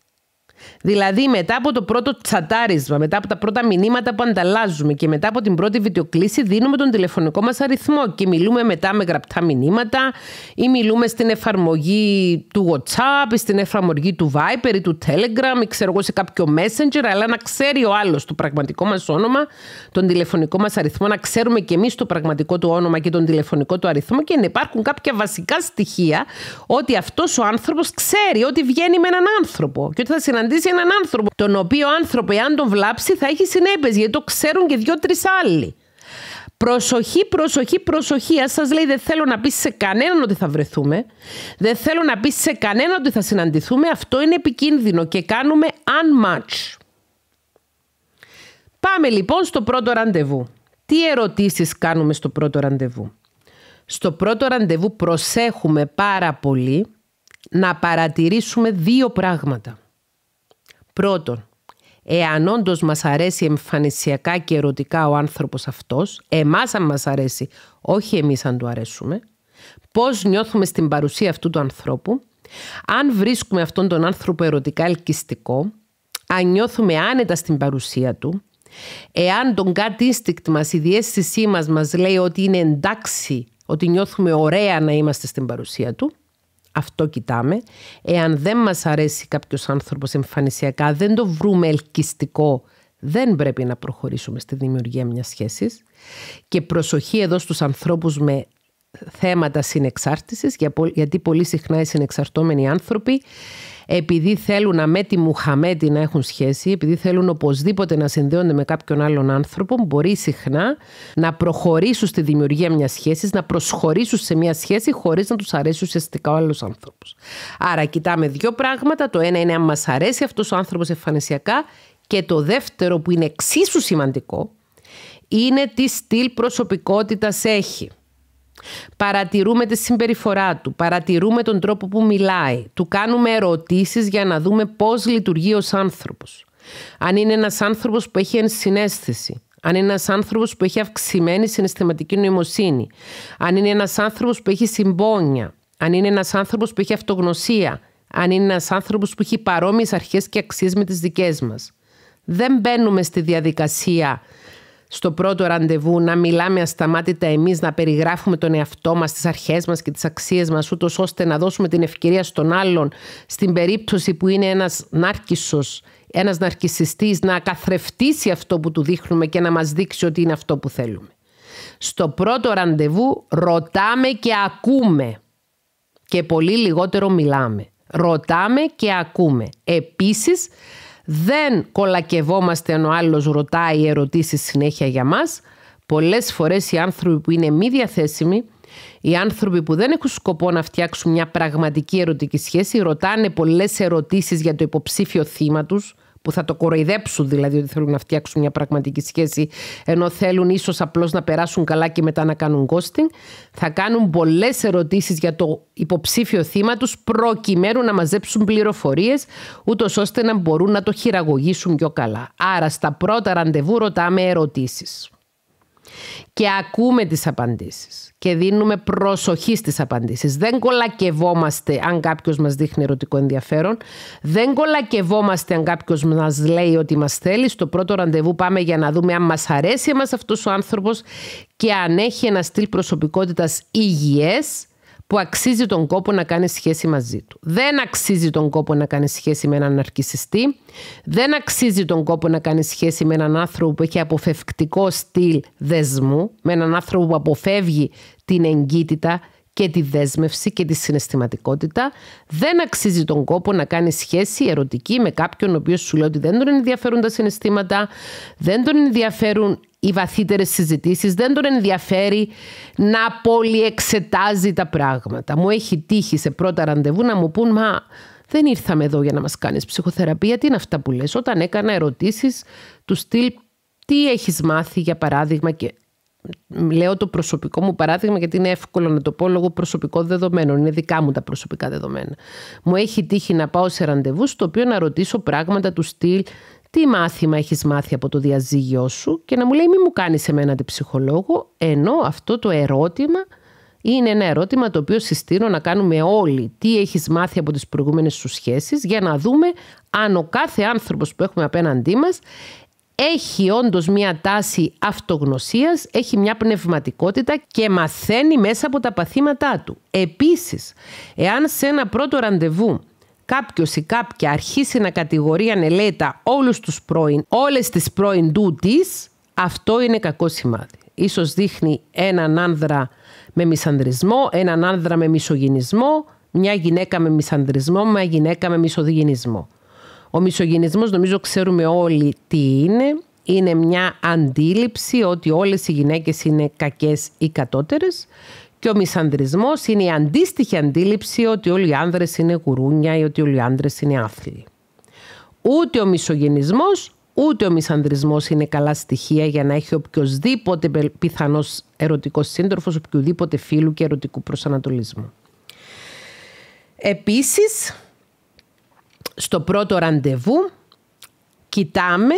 Δηλαδή μετά από το πρώτο τσατάρισμα, μετά από τα πρώτα μηνύματα που ανταλλάζουμε και μετά από την πρώτη βιντεοκλήση δίνουμε τον τηλεφωνικό μας αριθμό και μιλούμε μετά με γραπτά μηνύματα ή μιλούμε στην εφαρμογή του WhatsApp ή στην εφαρμογή του Viper ή του Telegram ή ξέρω εγώ σε κάποιο Messenger αλλά να ξέρει ο άλλος το πραγματικό μας όνομα, τον τηλεφωνικό μας αριθμό, να ξέρουμε και εμείς το πραγματικό του όνομα και τον τηλεφωνικό του αριθμό και να υπάρχουν κάποια βασικά στοιχεία ότι αυτός ο άνθρωπος ξέρει ότι βγαίνει με έναν άνθρωπο και ότι θα συναντήσει σε έναν άνθρωπο, τον οποίο άνθρωπο, εάν τον βλάψει, θα έχει συνέπειες, γιατί το ξέρουν και δύο-τρει άλλοι. Προσοχή, προσοχή, προσοχή. α σας λέει δεν θέλω να πει σε κανέναν ότι θα βρεθούμε, δεν θέλω να πει σε κανέναν ότι θα συναντηθούμε, αυτό είναι επικίνδυνο και κάνουμε unmatch. Πάμε λοιπόν στο πρώτο ραντεβού. Τι ερωτήσεις κάνουμε στο πρώτο ραντεβού. Στο πρώτο ραντεβού προσέχουμε πάρα πολύ να παρατηρήσουμε δύο πράγματα. Πρώτον, εάν όντως μας αρέσει εμφανισιακά και ερωτικά ο άνθρωπος αυτός, εμάς αν μας αρέσει, όχι εμείς αν του αρέσουμε, πώς νιώθουμε στην παρουσία αυτού του ανθρώπου, αν βρίσκουμε αυτόν τον άνθρωπο ερωτικά ελκυστικό, αν νιώθουμε άνετα στην παρουσία του, εάν τον gut instinct μας, η διέστησή μας μας λέει ότι είναι εντάξει, ότι νιώθουμε ωραία να είμαστε στην παρουσία του, αυτό κοιτάμε. Εάν δεν μας αρέσει κάποιος άνθρωπος εμφανισιακά, δεν το βρούμε ελκυστικό, δεν πρέπει να προχωρήσουμε στη δημιουργία μιας σχέσης. Και προσοχή εδώ στους ανθρώπους με θέματα συνεξάρτησης, γιατί πολύ συχνά οι συνεξαρτώμενοι άνθρωποι επειδή θέλουν με τη Μουχαμέντη να έχουν σχέση, επειδή θέλουν οπωσδήποτε να συνδέονται με κάποιον άλλον άνθρωπο, μπορεί συχνά να προχωρήσουν στη δημιουργία μιας σχέσης, να προσχωρήσουν σε μια σχέση χωρίς να τους αρέσει ουσιαστικά ο άλλος άνθρωπος. Άρα, κοιτάμε δύο πράγματα. Το ένα είναι αν μας αρέσει αυτός ο άνθρωπος εμφανισιακά, και το δεύτερο που είναι εξίσου σημαντικό είναι τι στυλ προσωπικότητας έχει. Παρατηρούμε τη συμπεριφορά του, παρατηρούμε τον τρόπο που μιλάει, του κάνουμε ερωτήσεις για να δούμε πώς λειτουργεί ως άνθρωπος. Αν είναι ένας άνθρωπος που έχει ενσυναίσθηση, αν είναι ένας άνθρωπος που έχει αυξημένη συναισθηματική νοημοσύνη, αν είναι ένας άνθρωπος που έχει συμπόνια, αν είναι ένας άνθρωπος που έχει αυτογνωσία, αν είναι ένας άνθρωπος που έχει παρόμοιες αρχές και αξίες με τις δικές μας. Δεν μπαίνουμε στη διαδικασία στο πρώτο ραντεβού να μιλάμε ασταμάτητα εμείς, να περιγράφουμε τον εαυτό μας, τις αρχές μας και τις αξίες μας, ούτως ώστε να δώσουμε την ευκαιρία στον άλλον, στην περίπτωση που είναι ένας νάρκισσος, ένας ναρκισιστής, να καθρεφτήσει αυτό που του δείχνουμε και να μας δείξει ότι είναι αυτό που θέλουμε. Στο πρώτο ραντεβού ρωτάμε και ακούμε και πολύ λιγότερο μιλάμε. Ρωτάμε και ακούμε. Επίσης, δεν κολακευόμαστε αν ο άλλος ρωτάει ερωτήσεις συνέχεια για μας. Πολλές φορές οι άνθρωποι που είναι μη διαθέσιμοι, οι άνθρωποι που δεν έχουν σκοπό να φτιάξουν μια πραγματική ερωτική σχέση, ρωτάνε πολλές ερωτήσεις για το υποψήφιο θύμα τους που θα το κοροϊδέψουν δηλαδή ότι θέλουν να φτιάξουν μια πραγματική σχέση ενώ θέλουν ίσως απλώς να περάσουν καλά και μετά να κάνουν ghosting. Θα κάνουν πολλές ερωτήσεις για το υποψήφιο θύμα τους προκειμένου να μαζέψουν πληροφορίες ούτως ώστε να μπορούν να το χειραγωγήσουν πιο καλά. Άρα στα πρώτα ραντεβού ρωτάμε ερωτήσεις και ακούμε τις απαντήσεις και δίνουμε προσοχή στις απαντήσεις. Δεν κολακευόμαστε αν κάποιος μας δείχνει ερωτικό ενδιαφέρον. Δεν κολακευόμαστε αν κάποιος μας λέει ότι μας θέλει. Στο πρώτο ραντεβού πάμε για να δούμε αν μας αρέσει εμάς αυτός ο άνθρωπος και αν έχει ένα στυλ προσωπικότητας υγιές που αξίζει τον κόπο να κάνει σχέση μαζί του. Δεν αξίζει τον κόπο να κάνει σχέση με έναν ναρκισιστή. Δεν αξίζει τον κόπο να κάνει σχέση με έναν άνθρωπο που έχει αποφευκτικό στυλ δεσμού, με έναν άνθρωπο που αποφεύγει την εγκύτητα και τη δέσμευση και τη συναισθηματικότητα. Δεν αξίζει τον κόπο να κάνει σχέση ερωτική με κάποιον ο οποίος σου λέει ότι δεν τον ενδιαφέρουν τα συναισθήματα, δεν τον ενδιαφέρουν οι βαθύτερες συζητήσεις, δεν τον ενδιαφέρει να πολυεξετάζει τα πράγματα. Μου έχει τύχει σε πρώτα ραντεβού να μου πούν «Μα δεν ήρθαμε εδώ για να μας κάνεις ψυχοθεραπεία, τι είναι αυτά που λες». Όταν έκανα ερωτήσεις τους στυλ «Τι έχεις μάθει για παράδειγμα» και λέω το προσωπικό μου παράδειγμα γιατί είναι εύκολο να το πω λόγω προσωπικών δεδομένων. Είναι δικά μου τα προσωπικά δεδομένα. Μου έχει τύχει να πάω σε ραντεβού στο οποίο να ρωτήσω πράγματα του στυλ τι μάθημα έχεις μάθει από το διαζύγιο σου και να μου λέει μη μου κάνεις εμένα την ψυχολόγο, ενώ αυτό το ερώτημα είναι ένα ερώτημα το οποίο συστήνω να κάνουμε όλοι. Τι έχεις μάθει από τις προηγούμενες σου σχέσεις για να δούμε αν ο κάθε άνθρωπος που έχουμε απέναντί μας έχει όντως μια τάση αυτογνωσίας, έχει μια πνευματικότητα και μαθαίνει μέσα από τα παθήματά του. Επίσης, εάν σε ένα πρώτο ραντεβού κάποιος ή κάποια αρχίσει να κατηγορεί ανελέτα όλους τους πρώην, όλες τις πρώην τούτης, αυτό είναι κακό σημάδι. Ίσως δείχνει έναν άνδρα με μισανδρισμό, έναν άνδρα με μισογυνισμό, μια γυναίκα με μισανδρισμό, μια γυναίκα με μισοδιγενισμό. Ο μισογενισμός νομίζω ξέρουμε όλοι τι είναι. Είναι μια αντίληψη ότι όλες οι γυναίκες είναι κακές ή κατώτερες και ο μισανδρισμός είναι η αντίστοιχη αντίληψη ότι όλοι οι άνδρες είναι κουρούνια ή ότι όλοι οι άνδρες είναι άθλοι. Ούτε ο μισογενισμός, ούτε ο μισανδρισμός είναι καλά στοιχεία για να έχει οποιοδήποτε πιθανός ερωτικός σύντροφος, οποιοδήποτε φίλου και ερωτικού προσανατολισμού. Επίσης, στο πρώτο ραντεβού κοιτάμε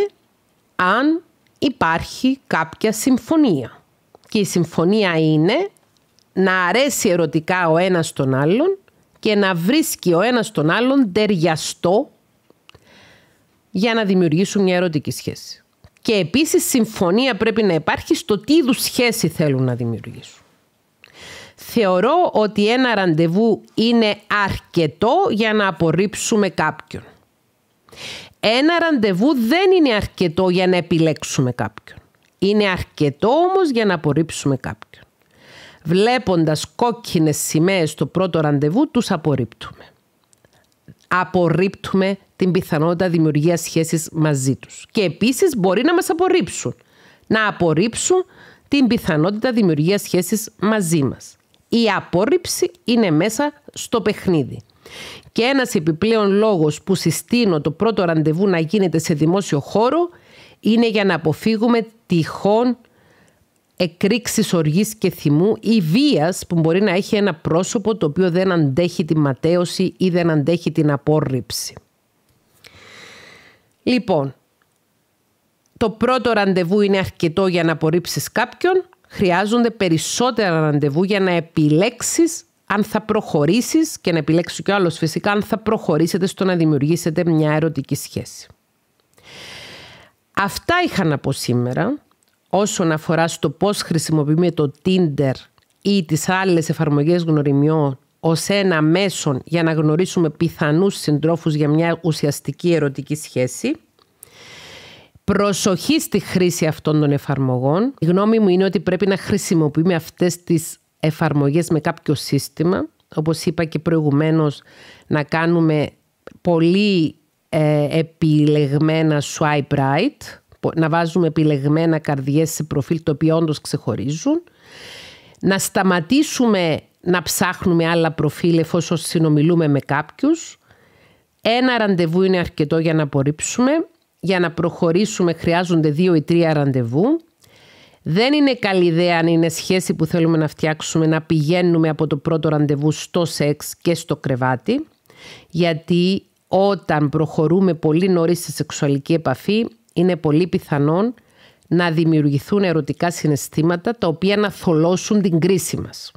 αν υπάρχει κάποια συμφωνία. Και η συμφωνία είναι να αρέσει ερωτικά ο ένας τον άλλον και να βρίσκει ο ένας τον άλλον ταιριαστό για να δημιουργήσουν μια ερωτική σχέση. Και επίσης συμφωνία πρέπει να υπάρχει στο τι είδους σχέση θέλουν να δημιουργήσουν. Θεωρώ ότι ένα ραντεβού είναι αρκετό για να απορρίψουμε κάποιον. Ένα ραντεβού δεν είναι αρκετό για να επιλέξουμε κάποιον. Είναι αρκετό όμως για να απορρίψουμε κάποιον βλέποντας κόκκινες σημαίες στο πρώτο ραντεβού, τους απορρίπτουμε. Απορρίπτουμε την πιθανότητα δημιουργίας σχέσης μαζί τους. Και επίσης μπορεί να μας απορρίψουν. Να απορρίψουν την πιθανότητα δημιουργίας σχέσης μαζί μας. Η απόρριψη είναι μέσα στο παιχνίδι. Και ένας επιπλέον λόγος που συστήνω το πρώτο ραντεβού να γίνεται σε δημόσιο χώρο είναι για να αποφύγουμε τυχόν εκρήξης οργής και θυμού ή βίας που μπορεί να έχει ένα πρόσωπο το οποίο δεν αντέχει τη ματέωση ή δεν αντέχει την απόρριψη. Λοιπόν, το πρώτο ραντεβού είναι αρκετό για να απορρίψεις κάποιον. Χρειάζονται περισσότερα ραντεβού για να επιλέξεις αν θα προχωρήσεις και να επιλέξεις κι άλλος φυσικά αν θα προχωρήσετε στο να δημιουργήσετε μια ερωτική σχέση. Αυτά είχα να πω σήμερα όσον αφορά στο πώς χρησιμοποιούμε το Tinder ή τις άλλες εφαρμογές γνωριμιών ως ένα μέσον για να γνωρίσουμε πιθανούς συντρόφους για μια ουσιαστική ερωτική σχέση. Προσοχή στη χρήση αυτών των εφαρμογών. Η γνώμη μου είναι ότι πρέπει να χρησιμοποιούμε αυτές τις εφαρμογές με κάποιο σύστημα. Όπως είπα και προηγουμένως, να κάνουμε πολύ ε, επιλεγμένα swipe right να βάζουμε επιλεγμένα καρδιές σε προφίλ το οποίο όντως ξεχωρίζουν. Να σταματήσουμε να ψάχνουμε άλλα προφίλ εφόσον συνομιλούμε με κάποιους. Ένα ραντεβού είναι αρκετό για να απορρίψουμε. Για να προχωρήσουμε χρειάζονται δύο ή τρία ραντεβού. Δεν είναι καλή ιδέα αν είναι σχέση που θέλουμε να φτιάξουμε να πηγαίνουμε από το πρώτο ραντεβού στο σεξ και στο κρεβάτι. Γιατί όταν προχωρούμε πολύ νωρίς στη σεξουαλική επαφή είναι πολύ πιθανόν να δημιουργηθούν ερωτικά συναισθήματα τα οποία να θολώσουν την κρίση μας.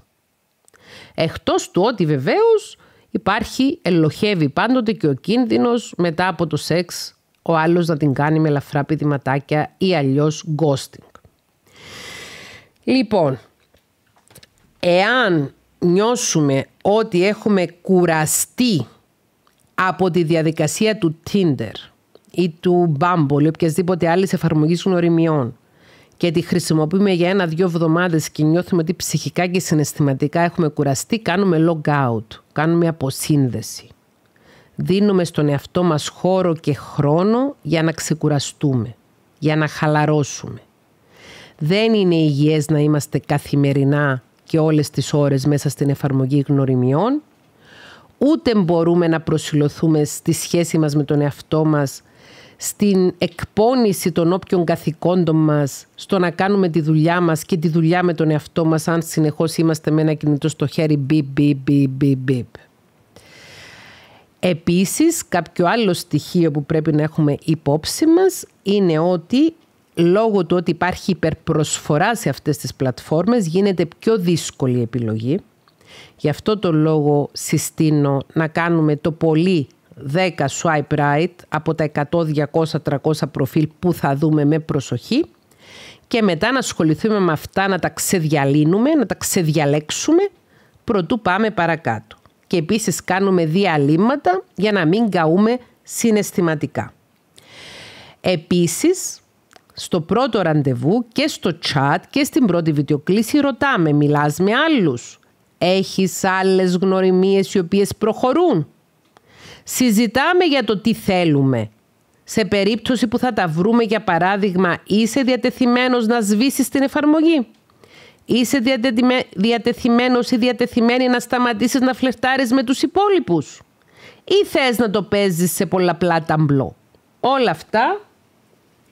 Εκτός του ότι βεβαίως υπάρχει, ελοχεύει πάντοτε και ο κίνδυνος μετά από το σεξ ο άλλος να την κάνει με λαφρά πηδηματάκια ή αλλιώς ghosting. Λοιπόν, εάν νιώσουμε ότι έχουμε κουραστεί από τη διαδικασία του Tinder ή του Bumble ή οποιασδήποτε άλλης εφαρμογής γνωριμιών και τη χρησιμοποιούμε για ένα-δύο εβδομάδες και νιώθουμε ότι ψυχικά και συναισθηματικά έχουμε κουραστεί, κάνουμε log out, κάνουμε αποσύνδεση. Δίνουμε στον εαυτό μας χώρο και χρόνο για να ξεκουραστούμε, για να χαλαρώσουμε. Δεν είναι υγιές να είμαστε καθημερινά και όλες τις ώρες μέσα στην εφαρμογή γνωριμιών, ούτε μπορούμε να προσιλωθούμε στη σχέση μας με τον εαυτό μας στην εκπόνηση των όποιων καθηκόντων μας, στο να κάνουμε τη δουλειά μας και τη δουλειά με τον εαυτό μας, αν συνεχώς είμαστε με ένα κινητό στο χέρι, μπιπ, μπιπ, μπιπ, μπιπ. Επίσης, κάποιο άλλο στοιχείο που πρέπει να έχουμε υπόψη μας είναι ότι λόγω του ότι υπάρχει υπερπροσφορά σε αυτές τις πλατφόρμες γίνεται πιο δύσκολη επιλογή. Γι' αυτό το λόγο συστήνω να κάνουμε το πολύ 10 swipe right από τα 100, 200, 300 προφίλ που θα δούμε με προσοχή και μετά να ασχοληθούμε με αυτά, να τα ξεδιαλύνουμε, να τα ξεδιαλέξουμε προτού πάμε παρακάτω. Και επίσης κάνουμε διαλύματα για να μην καούμε συναισθηματικά. Επίσης, στο πρώτο ραντεβού και στο chat και στην πρώτη βιντεοκλήση ρωτάμε, μιλάς με άλλους. Έχεις άλλες γνωριμίες οι οποίες προχωρούν συζητάμε για το τι θέλουμε. Σε περίπτωση που θα τα βρούμε, για παράδειγμα, είσαι διατεθειμένος να σβήσεις την εφαρμογή. Είσαι διατεθειμένος ή διατεθειμένη να σταματήσεις να φλερτάρεις με τους υπόλοιπους. Ή θες να το παίζεις σε πολλαπλά ταμπλό. Όλα αυτά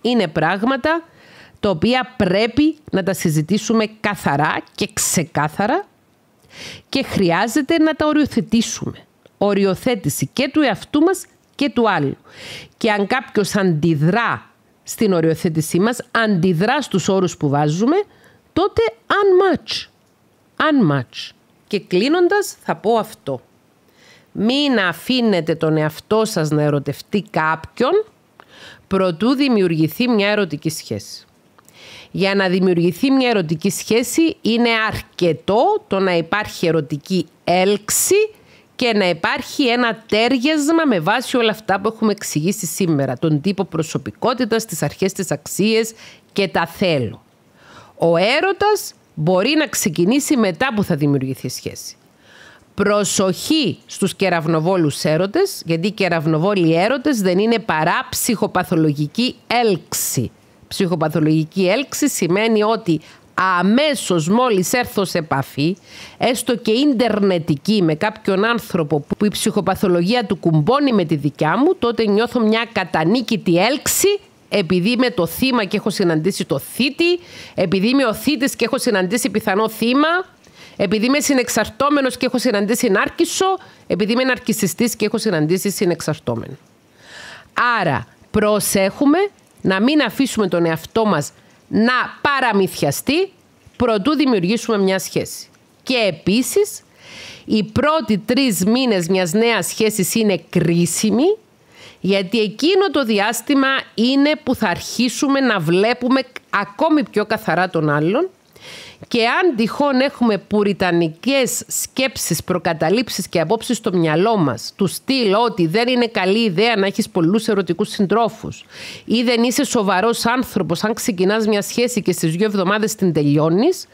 είναι πράγματα τα οποία πρέπει να τα συζητήσουμε καθαρά και ξεκάθαρα και χρειάζεται να τα οριοθετήσουμε οριοθέτηση και του εαυτού μας και του άλλου. Και αν κάποιος αντιδρά στην οριοθέτησή μας, αντιδρά στους όρους που βάζουμε, τότε unmatch. Unmatch. Και κλείνοντας θα πω αυτό. Μην αφήνετε τον εαυτό σας να ερωτευτεί κάποιον προτού δημιουργηθεί μια ερωτική σχέση. Για να δημιουργηθεί μια ερωτική σχέση είναι αρκετό το να υπάρχει ερωτική έλξη και να υπάρχει ένα τέργεσμα με βάση όλα αυτά που έχουμε εξηγήσει σήμερα. Τον τύπο προσωπικότητας, τις αρχές, τις αξίες και τα θέλω. Ο έρωτας μπορεί να ξεκινήσει μετά που θα δημιουργηθεί η σχέση. Προσοχή στους κεραυνοβόλους έρωτες, γιατί οι κεραυνοβόλοι έρωτες δεν είναι παρά ψυχοπαθολογική έλξη. Ψυχοπαθολογική έλξη σημαίνει ότι αμέσως μόλις έρθω σε επαφή, έστω και ίντερνετική με κάποιον άνθρωπο που η ψυχοπαθολογία του κουμπώνει με τη δικιά μου, τότε νιώθω μια κατανίκητη έλξη επειδή είμαι το θύμα και έχω συναντήσει το θήτη, επειδή είμαι ο θήτης και έχω συναντήσει πιθανό θύμα, επειδή είμαι συνεξαρτώμενος και έχω συναντήσει νάρκισο, επειδή είμαι ναρκισιστής και έχω συναντήσει συνεξαρτόμενο. Άρα προσέχουμε να μην αφήσουμε τον εαυτό μας να παραμυθιαστεί προτού δημιουργήσουμε μια σχέση. Και επίσης, οι πρώτοι τρεις μήνες μιας νέας σχέσης είναι κρίσιμοι, γιατί εκείνο το διάστημα είναι που θα αρχίσουμε να βλέπουμε ακόμη πιο καθαρά τον άλλον και αν τυχόν έχουμε πουριτανικές σκέψεις, προκαταλήψεις και απόψεις στο μυαλό μας, του στυλ ότι δεν είναι καλή ιδέα να έχεις πολλούς ερωτικούς συντρόφους ή δεν είσαι σοβαρός άνθρωπος αν ξεκινάς μια σχέση και στις δύο εβδομάδες την τελειώνεις,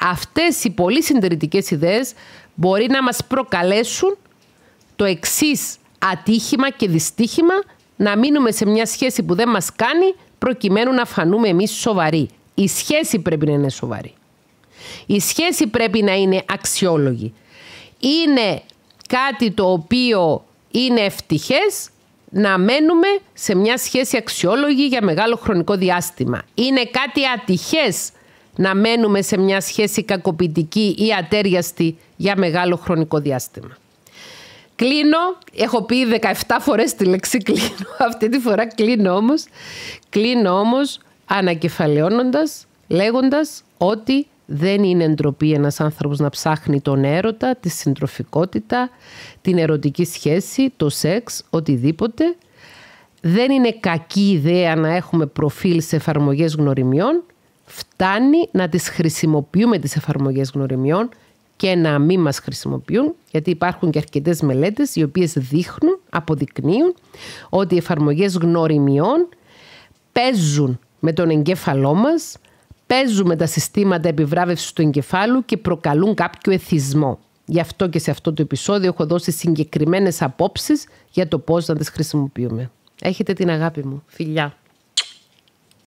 αυτές οι πολύ συντηρητικές ιδέες μπορεί να μας προκαλέσουν το εξής ατύχημα και δυστύχημα να μείνουμε σε μια σχέση που δεν μας κάνει προκειμένου να φανούμε εμείς σοβαροί. Η σχέση πρέπει να είναι σοβαρή. Η σχέση πρέπει να είναι αξιόλογη. Είναι κάτι το οποίο είναι ευτυχές να μένουμε σε μια σχέση αξιόλογη για μεγάλο χρονικό διάστημα. Είναι κάτι ατυχές να μένουμε σε μια σχέση κακοποιητική ή ατέριαστη για μεγάλο χρονικό διάστημα. Κλείνω, έχω πει 17 φορές τη λέξη κλείνω, αυτή τη φορά κλείνω όμως, κλείνω όμως ανακεφαλαιώνοντας, λέγοντας ότι δεν είναι εντροπή ένας άνθρωπος να ψάχνει τον έρωτα, τη συντροφικότητα, την ερωτική σχέση, το σεξ, οτιδήποτε. Δεν είναι κακή ιδέα να έχουμε προφίλ σε εφαρμογές γνωριμιών. Φτάνει να τις χρησιμοποιούμε τις εφαρμογές γνωριμιών και να μην μας χρησιμοποιούν, γιατί υπάρχουν και αρκετές μελέτες οι οποίες δείχνουν, αποδεικνύουν ότι οι εφαρμογές γνωριμιών παίζουν με τον εγκέφαλό μας, παίζουμε τα συστήματα επιβράβευσης του εγκεφάλου και προκαλούν κάποιο εθισμό. Γι' αυτό και σε αυτό το επεισόδιο έχω δώσει συγκεκριμένες απόψεις για το πώς να τις χρησιμοποιούμε. Έχετε την αγάπη μου. Φιλιά!